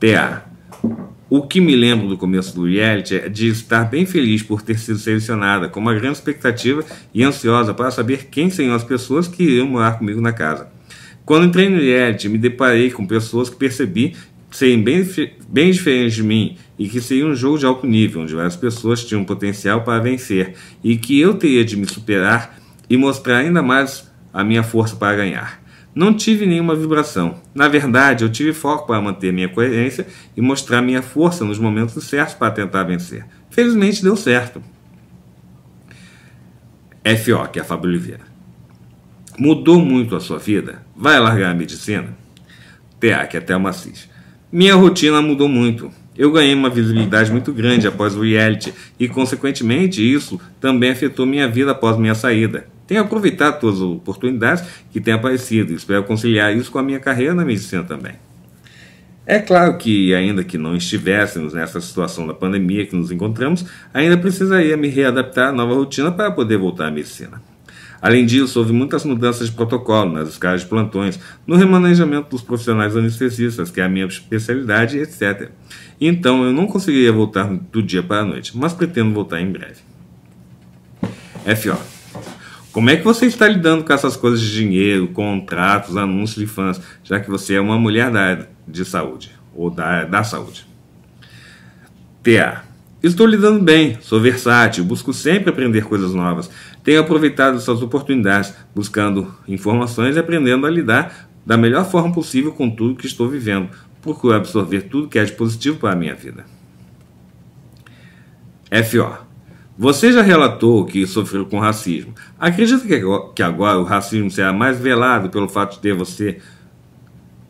TA. O que me lembro do começo do reality é de estar bem feliz por ter sido selecionada, com uma grande expectativa e ansiosa para saber quem seriam as pessoas que iriam morar comigo na casa. Quando entrei no reality, me deparei com pessoas que percebi serem bem, bem diferentes de mim e que seria um jogo de alto nível, onde várias pessoas tinham potencial para vencer e que eu teria de me superar e mostrar ainda mais a minha força para ganhar. Não tive nenhuma vibração. Na verdade, eu tive foco para manter minha coerência e mostrar minha força nos momentos certos para tentar vencer. Felizmente deu certo. FO, que é a Fábio Oliveira. Mudou muito a sua vida? Vai largar a medicina? TA, que é Thelma Assis. Minha rotina mudou muito. Eu ganhei uma visibilidade muito grande após o reality e, consequentemente, isso também afetou minha vida após minha saída. Tenho aproveitado todas as oportunidades que têm aparecido e espero conciliar isso com a minha carreira na medicina também. É claro que, ainda que não estivéssemos nessa situação da pandemia que nos encontramos, ainda precisaria me readaptar à nova rotina para poder voltar à medicina. Além disso, houve muitas mudanças de protocolo nas escalas de plantões, no remanejamento dos profissionais anestesistas, que é a minha especialidade, etc. Então, eu não conseguiria voltar do dia para a noite, mas pretendo voltar em breve. F.O. Como é que você está lidando com essas coisas de dinheiro, contratos, anúncios de fãs, já que você é uma mulher da de saúde ou da, da saúde? TA. Estou lidando bem, sou versátil, busco sempre aprender coisas novas. Tenho aproveitado essas oportunidades, buscando informações e aprendendo a lidar da melhor forma possível com tudo que estou vivendo. Procuro absorver tudo que é de positivo para a minha vida. FO. Você já relatou que sofreu com racismo. Acredita que agora, o racismo será mais velado pelo fato de ter você,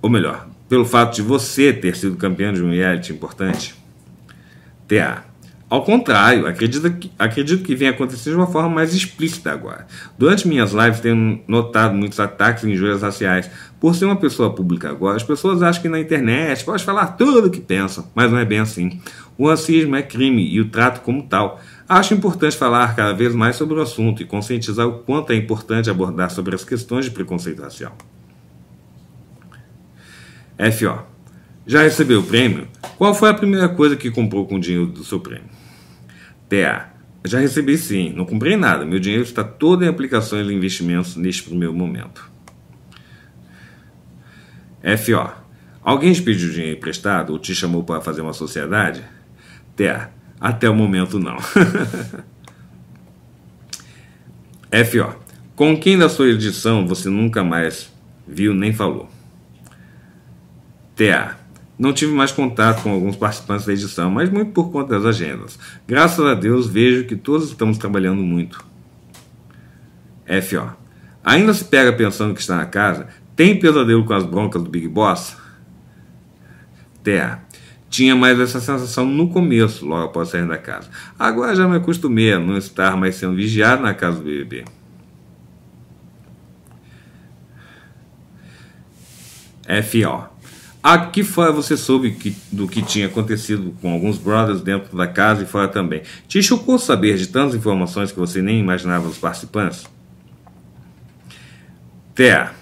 ou melhor, pelo fato de você ter sido campeão de um reality importante? TA. Ao contrário, acredito que, acredito que vem acontecendo de uma forma mais explícita agora. Durante minhas lives tenho notado muitos ataques e injúrias raciais. Por ser uma pessoa pública agora, as pessoas acham que na internet pode falar tudo o que pensam, mas não é bem assim. O racismo é crime e o trato como tal. Acho importante falar cada vez mais sobre o assunto e conscientizar o quanto é importante abordar sobre as questões de preconceito racial. F.O. Já recebeu o prêmio? Qual foi a primeira coisa que comprou com o dinheiro do seu prêmio? T.A. Já recebi sim, não comprei nada. Meu dinheiro está todo em aplicações e investimentos neste primeiro momento. F.O. Alguém te pediu dinheiro emprestado ou te chamou para fazer uma sociedade? T.A. Até o momento, não. F.O. Com quem da sua edição você nunca mais viu nem falou? TA. Não tive mais contato com alguns participantes da edição, mas muito por conta das agendas. Graças a Deus vejo que todos estamos trabalhando muito. F.O. Ainda se pega pensando que está na casa? Tem pesadelo com as broncas do Big Boss? TA. Tinha mais essa sensação no começo, logo após sair da casa. Agora já me acostumei a não estar mais sendo vigiado na casa do bebê. F.O. Aqui fora você soube que, do que tinha acontecido com alguns brothers dentro da casa e fora também. Te chocou saber de tantas informações que você nem imaginava dos participantes? T.A.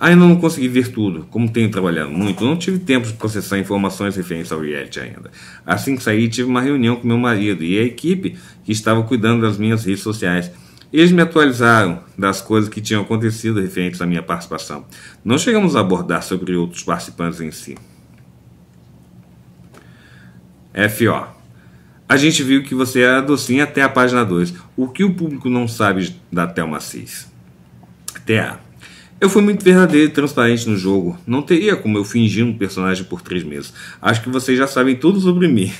Ainda não consegui ver tudo, como tenho trabalhado muito, não tive tempo de processar informações referentes ao reality ainda. Assim que saí, tive uma reunião com meu marido e a equipe que estava cuidando das minhas redes sociais. Eles me atualizaram das coisas que tinham acontecido referentes à minha participação. Não chegamos a abordar sobre outros participantes em si. FO. A gente viu que você era docinha até a página 2. O que o público não sabe da Thelma Cis? TA. Eu fui muito verdadeiro e transparente no jogo. Não teria como eu fingir um personagem por três meses. Acho que vocês já sabem tudo sobre mim.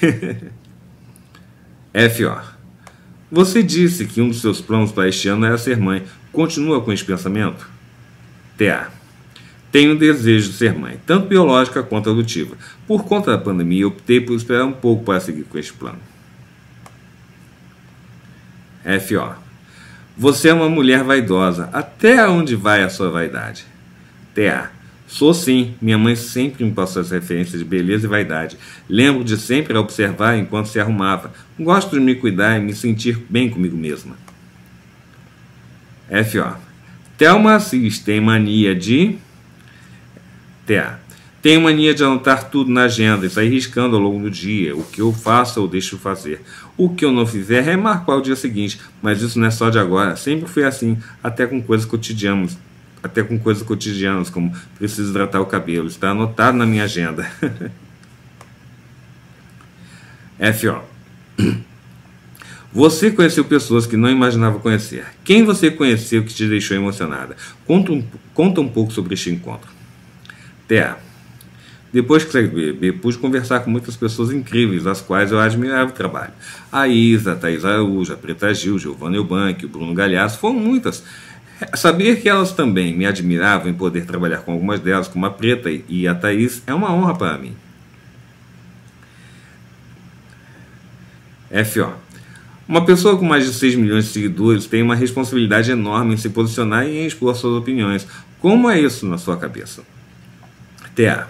F.O. Você disse que um dos seus planos para este ano era ser mãe. Continua com esse pensamento? T.A. Tenho o desejo de ser mãe, tanto biológica quanto adotiva. Por conta da pandemia, optei por esperar um pouco para seguir com este plano. F.O. Você é uma mulher vaidosa. Até onde vai a sua vaidade? T.A. Sou sim. Minha mãe sempre me passou as referências de beleza e vaidade. Lembro de sempre a observar enquanto se arrumava. Gosto de me cuidar e me sentir bem comigo mesma. F.O. Thelma Assis tem mania de. T.A. Tenho mania de anotar tudo na agenda e sair riscando ao longo do dia, o que eu faço ou deixo fazer. O que eu não fizer, remarco ao dia seguinte, mas isso não é só de agora, sempre foi assim, até com coisas cotidianas, até com coisas cotidianas, como preciso hidratar o cabelo, está anotado na minha agenda. F.O. Você conheceu pessoas que não imaginava conhecer. Quem você conheceu que te deixou emocionada? Conta um, conta um pouco sobre este encontro. T.A. Depois que saí do BBB, pude conversar com muitas pessoas incríveis, as quais eu admirava o trabalho. A Isa, a Thais Araújo, a Preta Gil, Giovanna Eubank, o Bruno Galhaço, foram muitas. É, Saber que elas também me admiravam em poder trabalhar com algumas delas, como a Preta e a Thaís, é uma honra para mim. F.O. Uma pessoa com mais de 6 milhões de seguidores tem uma responsabilidade enorme em se posicionar e em expor suas opiniões. Como é isso na sua cabeça? T.A.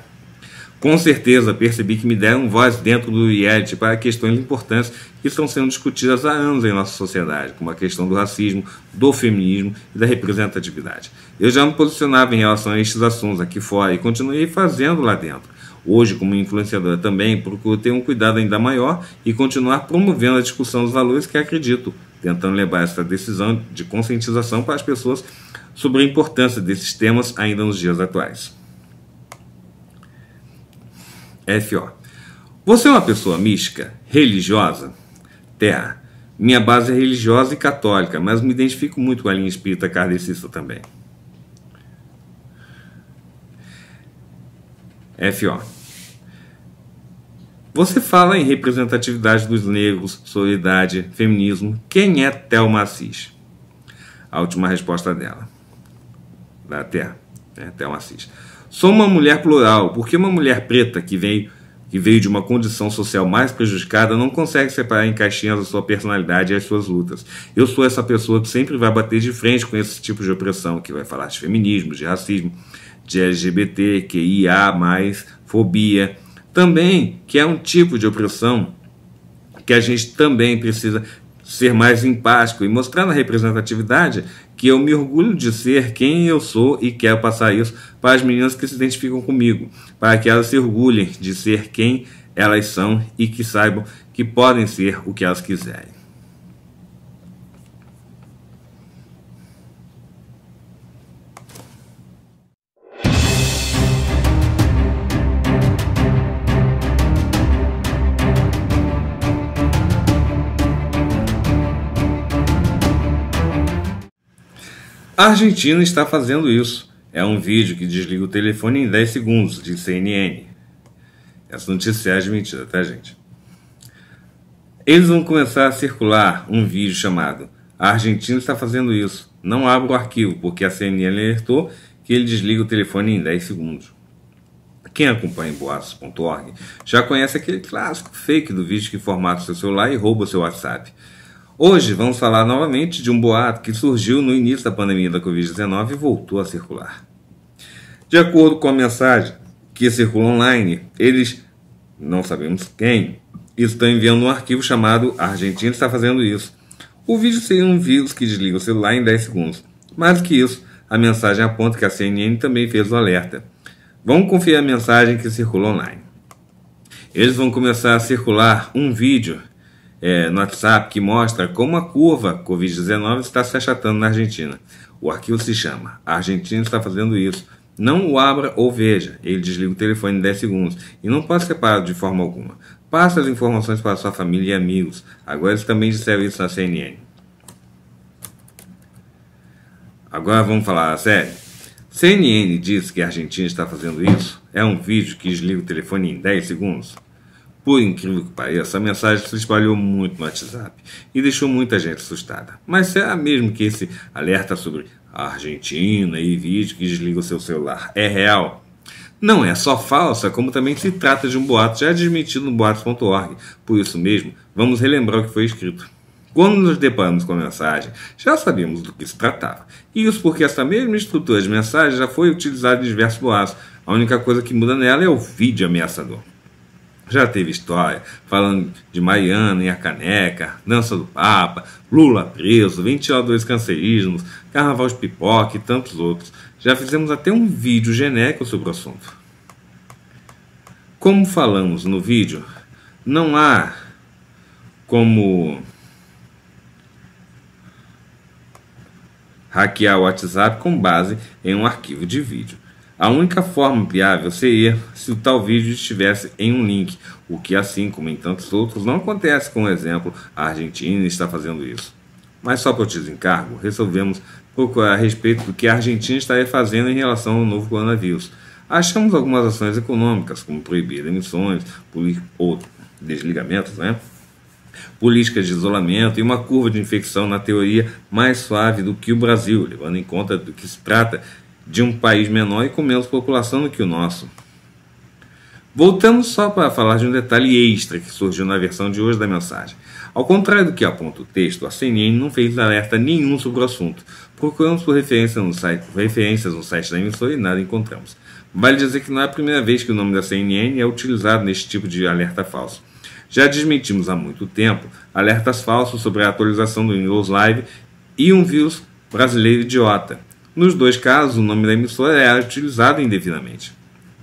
Com certeza percebi que me deram voz dentro do reality para questões importantes que estão sendo discutidas há anos em nossa sociedade, como a questão do racismo, do feminismo e da representatividade. Eu já me posicionava em relação a estes assuntos aqui fora e continuei fazendo lá dentro. Hoje, como influenciadora também, procuro ter um cuidado ainda maior e continuar promovendo a discussão dos valores que acredito, tentando levar essa decisão de conscientização para as pessoas sobre a importância desses temas ainda nos dias atuais. FO. Você é uma pessoa mística, religiosa? Terra. Minha base é religiosa e católica, mas me identifico muito com a linha espírita kardecista também. FO. Você fala em representatividade dos negros, solidariedade, feminismo. Quem é Thelma Assis? A última resposta dela. Da Terra. Né? Thelma Assis. Sou uma mulher plural, porque uma mulher preta que veio, que veio de uma condição social mais prejudicada não consegue separar em caixinhas a sua personalidade e as suas lutas. Eu sou essa pessoa que sempre vai bater de frente com esse tipo de opressão, que vai falar de feminismo, de racismo, de LGBT, QIA, fobia. Também que é um tipo de opressão que a gente também precisa ser mais empático e mostrar na representatividade que eu me orgulho de ser quem eu sou e quero passar isso para as meninas que se identificam comigo, para que elas se orgulhem de ser quem elas são e que saibam que podem ser o que elas quiserem. A Argentina está fazendo isso. É um vídeo que desliga o telefone em 10 segundos, de CNN. Essa notícia é admitida, tá, gente? Eles vão começar a circular um vídeo chamado A Argentina está fazendo isso. Não abra o arquivo, porque a CNN alertou que ele desliga o telefone em 10 segundos. Quem acompanha boatos.org já conhece aquele clássico fake do vídeo que formata seu celular e rouba seu WhatsApp. Hoje vamos falar novamente de um boato que surgiu no início da pandemia da Covid-19 e voltou a circular. De acordo com a mensagem que circula online, eles, não sabemos quem, estão enviando um arquivo chamado A Argentina está fazendo isso. O vídeo seria um vírus que desliga o celular em 10 segundos. Mais que isso, a mensagem aponta que a CNN também fez o alerta. Vamos conferir a mensagem que circula online. Eles vão começar a circular um vídeo é, no WhatsApp que mostra como a curva Covid-19 está se achatando na Argentina. O arquivo se chama A Argentina está fazendo isso. Não o abra ou veja. Ele desliga o telefone em 10 segundos e não pode ser parado de forma alguma. Passe as informações para sua família e amigos. Agora eles também disseram isso na CNN. Agora vamos falar a sério. CNN diz que a Argentina está fazendo isso? É um vídeo que desliga o telefone em 10 segundos? Por incrível que pareça, a mensagem se espalhou muito no WhatsApp e deixou muita gente assustada. Mas será mesmo que esse alerta sobre a Argentina e vídeo que desliga o seu celular é real? Não é só falsa, como também se trata de um boato já desmentido no boatos.org. Por isso mesmo, vamos relembrar o que foi escrito. Quando nos deparamos com a mensagem, já sabíamos do que se tratava. E isso porque essa mesma estrutura de mensagem já foi utilizada em diversos boatos. A única coisa que muda nela é o vídeo ameaçador. Já teve história falando de Mariana e a caneca, dança do Papa, Lula preso, ventiladores cancerígenos, carnaval de pipoca e tantos outros. Já fizemos até um vídeo genérico sobre o assunto. Como falamos no vídeo, não há como hackear o WhatsApp com base em um arquivo de vídeo. A única forma viável seria se o tal vídeo estivesse em um link, o que, assim como em tantos outros, não acontece. Com exemplo, a Argentina está fazendo isso. Mas só para o desencargo, resolvemos procurar a respeito do que a Argentina estaria fazendo em relação ao novo coronavírus. Achamos algumas ações econômicas, como proibir emissões ou desligamentos, né? políticas de isolamento e uma curva de infecção na teoria mais suave do que o Brasil, levando em conta do que se trata de um país menor e com menos população do que o nosso. Voltamos só para falar de um detalhe extra que surgiu na versão de hoje da mensagem. Ao contrário do que aponta o texto, a CNN não fez alerta nenhum sobre o assunto. Procuramos por referência no site, referências no site da emissora e nada encontramos. Vale dizer que não é a primeira vez que o nome da CNN é utilizado neste tipo de alerta falso. Já desmentimos há muito tempo alertas falsos sobre a atualização do Windows Live e um vírus brasileiro idiota. Nos dois casos, o nome da emissora é utilizado indevidamente.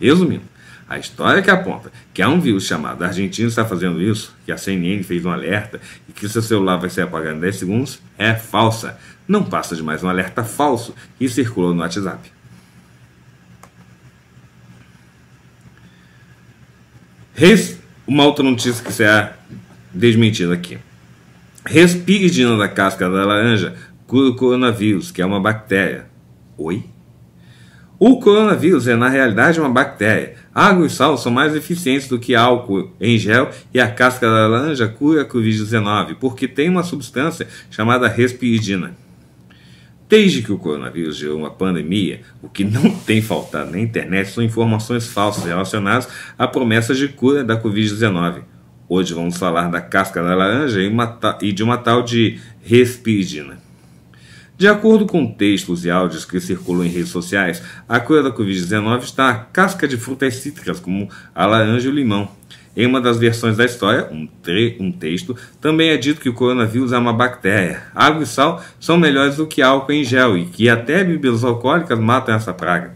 Resumindo, a história que aponta que há um vírus chamado Argentino está fazendo isso, que a CNN fez um alerta e que seu celular vai ser apagado em 10 segundos, é falsa. Não passa de mais um alerta falso que circulou no WhatsApp. Res... Uma outra notícia que será desmentida aqui. Respire da casca da laranja cura o coronavírus, que é uma bactéria. Oi? O coronavírus é, na realidade, uma bactéria. Água e sal são mais eficientes do que álcool em gel e a casca da laranja cura a Covid-19, porque tem uma substância chamada respiridina. Desde que o coronavírus gerou uma pandemia, o que não tem faltado na internet são informações falsas relacionadas a promessas de cura da Covid-19. Hoje vamos falar da casca da laranja e, uma, e de uma tal de respiridina. De acordo com textos e áudios que circulam em redes sociais, a cura da Covid-19 está na casca de frutas cítricas, como a laranja e o limão. Em uma das versões da história, um, um, texto, também é dito que o coronavírus é uma bactéria. Água e sal são melhores do que álcool em gel e que até bebidas alcoólicas matam essa praga.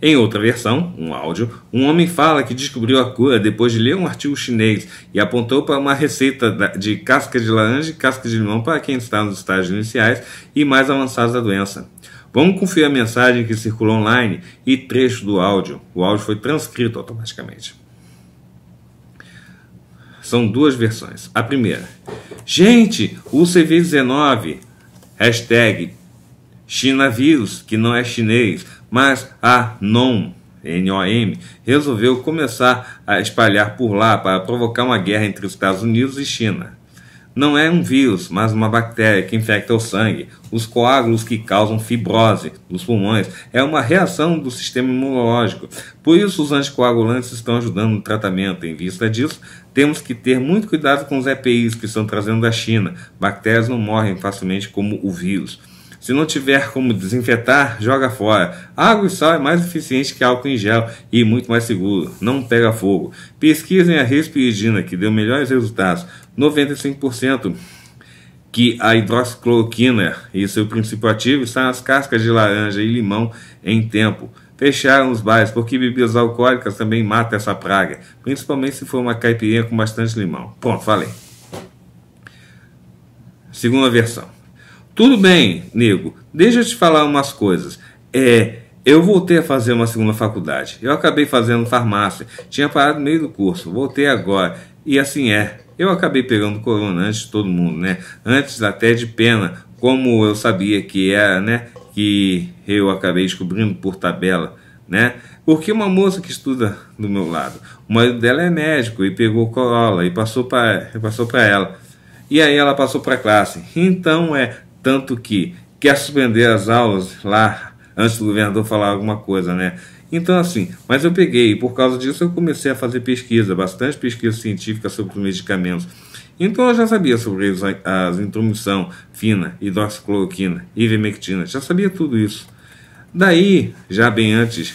Em outra versão, um áudio, um homem fala que descobriu a cura depois de ler um artigo chinês e apontou para uma receita de casca de laranja e casca de limão para quem está nos estágios iniciais e mais avançados da doença. Vamos conferir a mensagem que circulou online e trecho do áudio. O áudio foi transcrito automaticamente. São duas versões. A primeira. Gente, o CV19, hashtag que não é chinês, mas a NOM, M resolveu começar a espalhar por lá para provocar uma guerra entre os Estados Unidos e China. Não é um vírus, mas uma bactéria que infecta o sangue. Os coágulos que causam fibrose nos pulmões é uma reação do sistema imunológico. Por isso, os anticoagulantes estão ajudando no tratamento. Em vista disso, temos que ter muito cuidado com os EPIs que estão trazendo da China. Bactérias não morrem facilmente como o vírus. Se não tiver como desinfetar, joga fora. Água e sal é mais eficiente que álcool em gel e muito mais seguro. Não pega fogo. Pesquisem a Respiridina, que deu melhores resultados. 95% que a hidroxicloroquina e seu princípio ativo estão nas cascas de laranja e limão em tempo. Fecharam os bares porque bebidas alcoólicas também matam essa praga, principalmente se for uma caipirinha com bastante limão. Pronto, falei. Segunda versão. Tudo bem, nego, deixa eu te falar umas coisas. É, eu voltei a fazer uma segunda faculdade. Eu acabei fazendo farmácia. Tinha parado no meio do curso, voltei agora. E assim é. Eu acabei pegando corona antes de todo mundo, né? Antes até de pena, como eu sabia que era, né? Que eu acabei descobrindo por tabela, né? Porque uma moça que estuda do meu lado, o marido dela é médico e pegou corola e passou para passou pra ela. E aí ela passou para classe. Então é, tanto que quer suspender as aulas lá antes do governador falar alguma coisa, né? Então, assim, mas eu peguei, e por causa disso eu comecei a fazer pesquisa, bastante pesquisa científica sobre os medicamentos. Então eu já sabia sobre eles, as intromissão fina, hidroxicloroquina, ivermectina, já sabia tudo isso. Daí, já bem antes,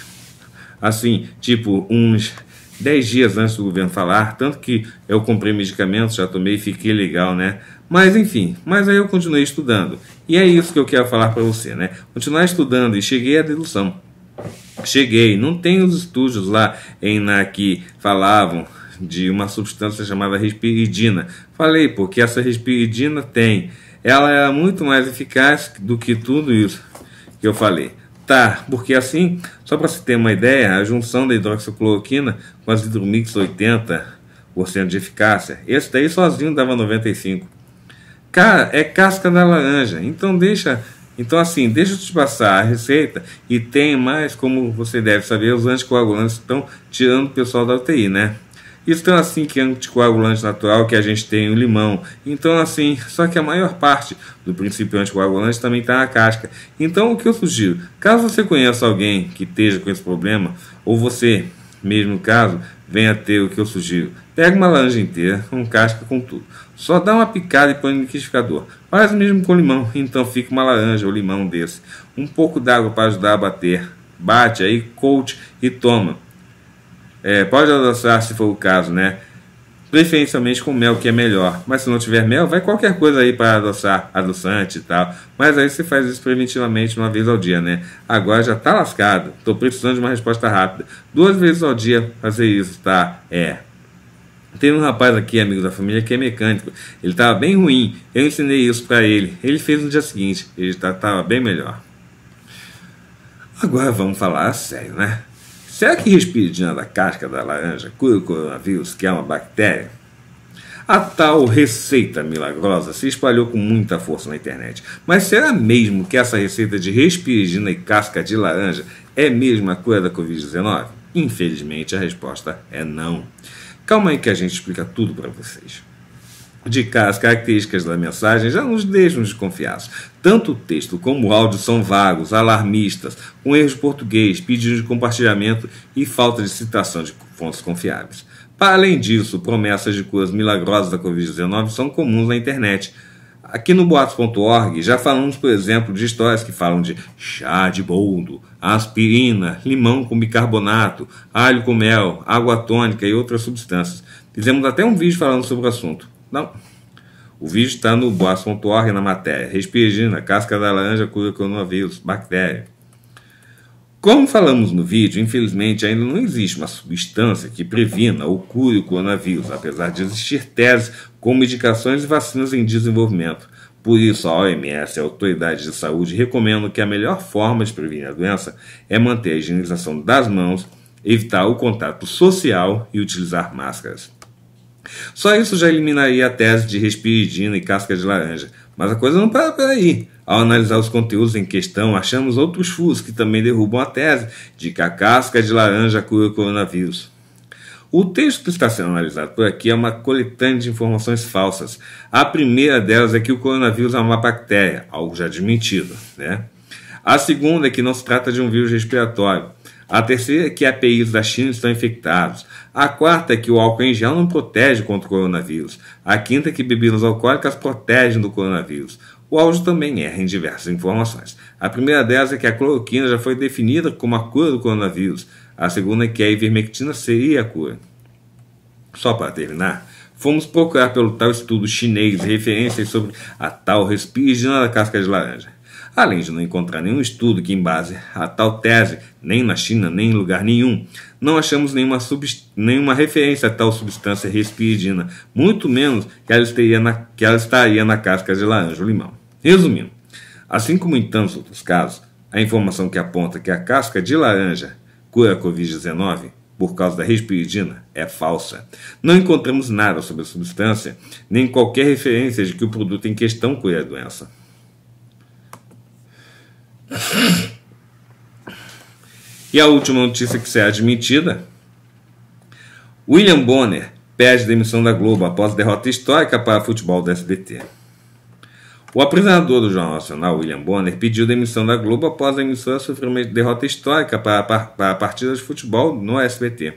assim, tipo uns 10 dias antes do governo falar, tanto que eu comprei medicamentos, já tomei e fiquei legal, né? Mas enfim, mas aí eu continuei estudando. E é isso que eu quero falar para você, né? Continuar estudando e cheguei à dedução. Cheguei, não tem os estudos lá em na que falavam de uma substância chamada respiridina. Falei, porque essa respiridina tem, ela é muito mais eficaz do que tudo isso que eu falei. Tá, porque assim, só para se ter uma ideia, a junção da hidroxicloroquina com as hidromix 80% de eficácia. Esse daí sozinho dava 95%. Cara, é casca da laranja. Então deixa, então assim, deixa eu te passar a receita e tem mais, como você deve saber, os anticoagulantes estão tirando o pessoal da UTI, né? tem assim que é anticoagulante natural que a gente tem o limão. Então assim, só que a maior parte do princípio anticoagulante também está na casca. Então o que eu sugiro? Caso você conheça alguém que esteja com esse problema, ou você, mesmo caso, venha ter o que eu sugiro. Pega uma laranja inteira, com casca com tudo só dá uma picada e põe no liquidificador. Faz o mesmo com limão, então fica uma laranja ou limão desse. Um pouco d'água para ajudar a bater. Bate aí, coat e toma. É, pode adoçar se for o caso, né? Preferencialmente com mel, que é melhor. Mas se não tiver mel, vai qualquer coisa aí para adoçar, adoçante e tal. Mas aí você faz isso preventivamente uma vez ao dia, né? Agora já tá lascado. Tô precisando de uma resposta rápida. Duas vezes ao dia fazer isso, tá? É, Teve um rapaz aqui, amigo da família, que é mecânico. Ele estava bem ruim. Eu ensinei isso para ele. Ele fez no dia seguinte. Ele estava tá, bem melhor. Agora vamos falar sério, né? Será que respiridina da casca da laranja cura o coronavírus, que é uma bactéria? A tal receita milagrosa se espalhou com muita força na internet. Mas será mesmo que essa receita de respiridina e casca de laranja é mesmo a cura da Covid-19? Infelizmente, a resposta é não. Calma aí que a gente explica tudo para vocês. De cá, as características da mensagem já nos deixam desconfiados. Tanto o texto como o áudio são vagos, alarmistas, com erros de português, pedidos de compartilhamento e falta de citação de fontes confiáveis. Para além disso, promessas de curas milagrosas da Covid-19 são comuns na internet Aqui no boatos.org já falamos, por exemplo, de histórias que falam de chá de boldo, aspirina, limão com bicarbonato, alho com mel, água tônica e outras substâncias. Fizemos até um vídeo falando sobre o assunto. Não. O vídeo está no boatos.org na matéria. Respirina, casca da laranja cura coronavírus, bactéria. Como falamos no vídeo, infelizmente ainda não existe uma substância que previna ou cure o coronavírus, apesar de existir teses com medicações e vacinas em desenvolvimento. Por isso, a OMS, a Autoridade de Saúde, recomenda que a melhor forma de prevenir a doença é manter a higienização das mãos, evitar o contato social e utilizar máscaras. Só isso já eliminaria a tese de respiridina e casca de laranja. Mas a coisa não para por aí. Ao analisar os conteúdos em questão, achamos outros furos que também derrubam a tese de que a casca de laranja cura o coronavírus. O texto que está sendo analisado por aqui é uma coletânea de informações falsas. A primeira delas é que o coronavírus é uma bactéria, algo já admitido. Né? A segunda é que não se trata de um vírus respiratório. A terceira é que APIs da China estão infectados. A quarta é que o álcool em gel não protege contra o coronavírus. A quinta é que bebidas alcoólicas protegem do coronavírus. O áudio também erra em diversas informações. A primeira delas é que a cloroquina já foi definida como a cura do coronavírus. A segunda é que a ivermectina seria a cura. Só para terminar, fomos procurar pelo tal estudo chinês referências sobre a tal respirigina da casca de laranja. Além de não encontrar nenhum estudo que embase a tal tese, nem na China, nem em lugar nenhum, não achamos nenhuma, nenhuma referência a tal substância respiridina, muito menos que ela, estaria na, que ela estaria na casca de laranja ou limão. Resumindo, assim como em tantos outros casos, a informação que aponta que a casca de laranja cura a Covid-19 por causa da respiridina é falsa. Não encontramos nada sobre a substância, nem qualquer referência de que o produto em questão cura a doença. E a última notícia que será é admitida: William Bonner pede demissão da Globo após derrota histórica para futebol da SBT. O apresentador do Jornal Nacional, William Bonner, pediu demissão da Globo após a emissora sofrer uma derrota histórica para, para, para de futebol no SBT.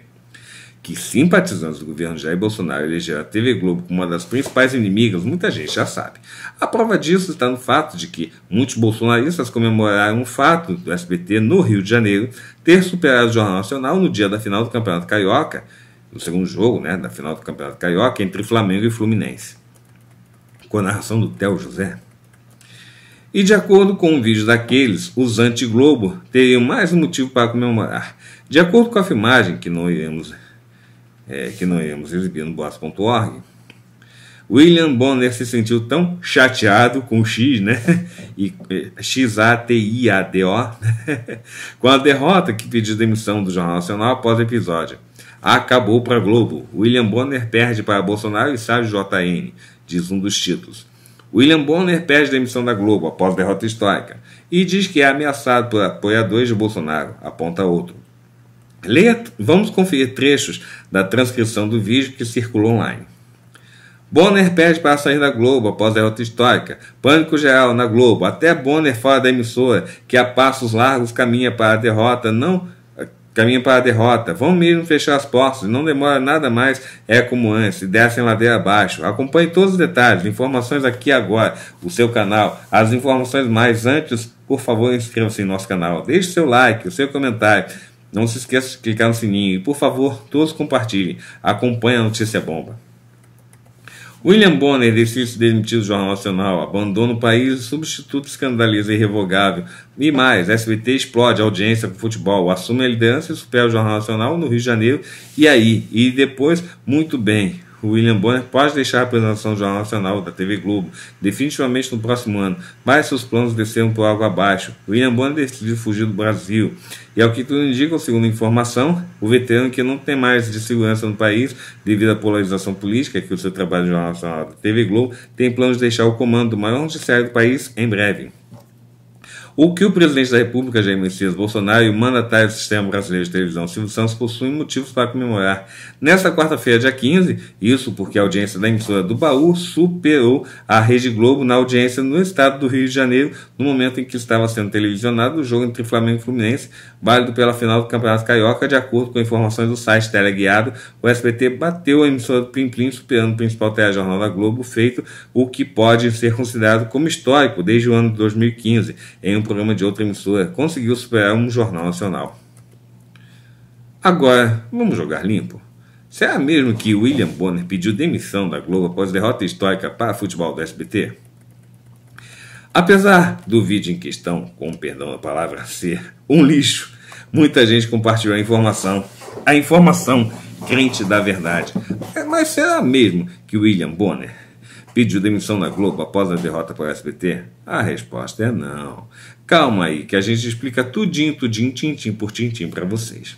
Que simpatizantes do governo Jair Bolsonaro elegeram a TV Globo como uma das principais inimigas, muita gente já sabe. A prova disso está no fato de que muitos bolsonaristas comemoraram o fato do SBT no Rio de Janeiro ter superado o Jornal Nacional no dia da final do Campeonato Carioca, no segundo jogo, né, da final do Campeonato Carioca, entre Flamengo e Fluminense com a narração do Theo José. E de acordo com um vídeo daqueles, os anti-Globo teriam mais um motivo para comemorar. De acordo com a filmagem que não iremos, é, que não iremos exibir no boas.org, William Bonner se sentiu tão chateado com o X, né? E é, X-A-T-I-A-D-O, com a derrota que pediu demissão do Jornal Nacional após o episódio. Acabou para Globo. William Bonner perde para Bolsonaro e sai do JN diz um dos títulos. William Bonner pede demissão da Globo após derrota histórica e diz que é ameaçado por apoiadores de Bolsonaro, aponta outro. Leia, vamos conferir trechos da transcrição do vídeo que circulou online. Bonner pede para sair da Globo após derrota histórica. Pânico geral na Globo. Até Bonner fala da emissora que a passos largos caminha para a derrota, não caminho para a derrota. Vão mesmo fechar as portas, não demora nada mais, é como antes, e descem ladeira abaixo. Acompanhe todos os detalhes, informações aqui agora, o seu canal, as informações mais antes, por favor, inscreva-se em nosso canal, deixe seu like, o seu comentário. Não se esqueça de clicar no sininho e, por favor, todos compartilhem. Acompanhe a notícia bomba. William Bonner, exercício demitido do Jornal Nacional, abandona o país, substituto escandaliza é irrevogável. E mais, SBT explode a audiência com futebol, assume a liderança e supera o Jornal Nacional no Rio de Janeiro. E aí? E depois, muito bem, William Bonner pode deixar a apresentação do Jornal Nacional da TV Globo definitivamente no próximo ano, mas seus planos desceram por água abaixo. William Bonner decidiu fugir do Brasil. E ao que tudo indica, segundo informação, o veterano que não tem mais de segurança no país devido à polarização política que o seu trabalho no Jornal Nacional da TV Globo tem planos de deixar o comando do maior judiciário do país em breve. O que o presidente da República, Jair Messias Bolsonaro, e o mandatário do Sistema Brasileiro de Televisão, Silvio Santos, possuem motivos para comemorar. Nesta quarta-feira, dia 15, isso porque a audiência da emissora do Baú superou a Rede Globo na audiência no estado do Rio de Janeiro, no momento em que estava sendo televisionado o jogo entre Flamengo e Fluminense, válido pela final do Campeonato Carioca, de acordo com informações do site Teleguiado, o SBT bateu a emissora do Plim Plim, superando o principal telejornal da Globo, feito o que pode ser considerado como histórico desde o ano de 2015. Em um programa de outra emissora conseguiu superar um jornal nacional. Agora, vamos jogar limpo. Será mesmo que William Bonner pediu demissão da Globo após derrota histórica para futebol do SBT? Apesar do vídeo em questão, com perdão da palavra, ser um lixo, muita gente compartilhou a informação. A informação crente da verdade. É, mas será mesmo que William Bonner pediu demissão da Globo após a derrota para o SBT? A resposta é não. Calma aí, que a gente explica tudinho, tudinho, tintim por tintim para vocês.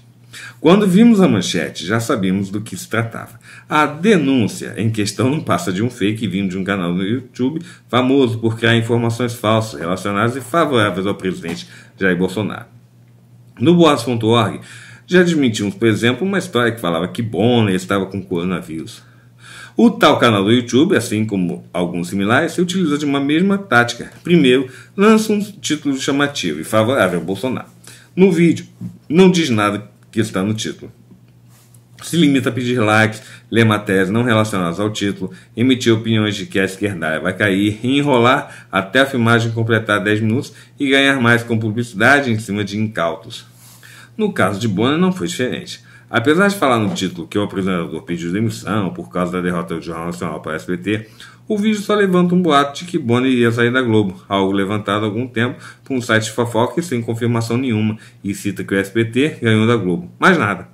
Quando vimos a manchete, já sabíamos do que se tratava. A denúncia em questão não passa de um fake vindo de um canal no YouTube famoso por criar informações falsas relacionadas e favoráveis ao presidente Jair Bolsonaro. No boas.org já admitimos, por exemplo, uma história que falava que Bonner estava com coronavírus. O tal canal do YouTube, assim como alguns similares, se utiliza de uma mesma tática. Primeiro, lança um título chamativo e favorável a Bolsonaro. No vídeo, não diz nada que está no título. Se limita a pedir likes, ler matérias não relacionadas ao título, emitir opiniões de que a esquerda vai cair enrolar até a filmagem completar 10 minutos e ganhar mais com publicidade em cima de incautos. No caso de Bona não foi diferente. Apesar de falar no título que é o apresentador pediu demissão por causa da derrota do Jornal Nacional para a SBT, o vídeo só levanta um boato de que Bonner iria sair da Globo, algo levantado há algum tempo por um site de fofoca e sem confirmação nenhuma, e cita que o SBT ganhou da Globo. Mais nada.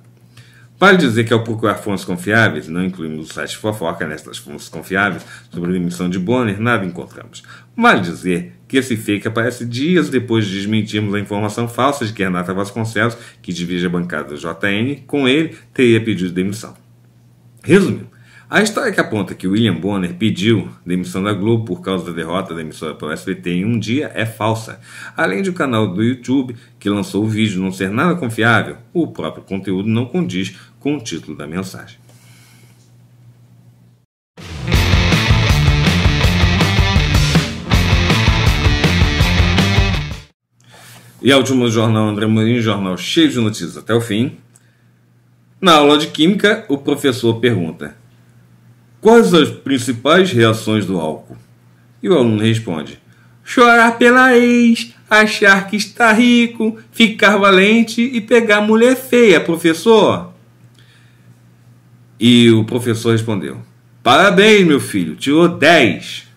Vale dizer que ao é procurar fontes confiáveis, não incluímos o site de fofoca nessas fontes confiáveis sobre a demissão de Bonner, nada encontramos. Vale dizer que esse fake aparece dias depois de desmentirmos a informação falsa de que Renata Vasconcelos, que divide a bancada do JN, com ele teria pedido demissão. Resumindo, a história que aponta que William Bonner pediu demissão da Globo por causa da derrota da emissora pelo SBT em um dia é falsa. Além de o canal do YouTube que lançou o vídeo não ser nada confiável, o próprio conteúdo não condiz com o título da mensagem. e a é última do jornal André Mourinho, jornal cheio de notícias até o fim. Na aula de Química, o professor pergunta: Quais as principais reações do álcool? E o aluno responde: Chorar pela ex, achar que está rico, ficar valente e pegar mulher feia, professor. E o professor respondeu: Parabéns, meu filho, tirou 10.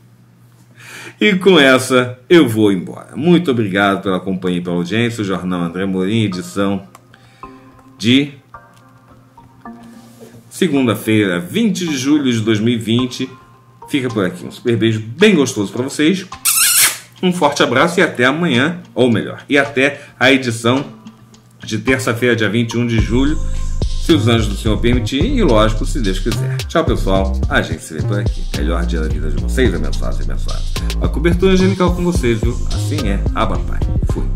E com essa eu vou embora. Muito obrigado pela companhia e pela audiência. O Jornal André Morim, edição de segunda-feira, 20 de julho de 2020. Fica por aqui. Um super beijo bem gostoso para vocês. Um forte abraço e até amanhã, ou melhor, e até a edição de terça-feira, dia 21 de julho se os anjos do Senhor permitirem, e lógico, se Deus quiser. Tchau, pessoal. A gente se vê por aqui. Melhor dia da vida de vocês, abençoados e abençoados. A cobertura angelical com vocês, viu? Assim é. Aba, Pai. Fui.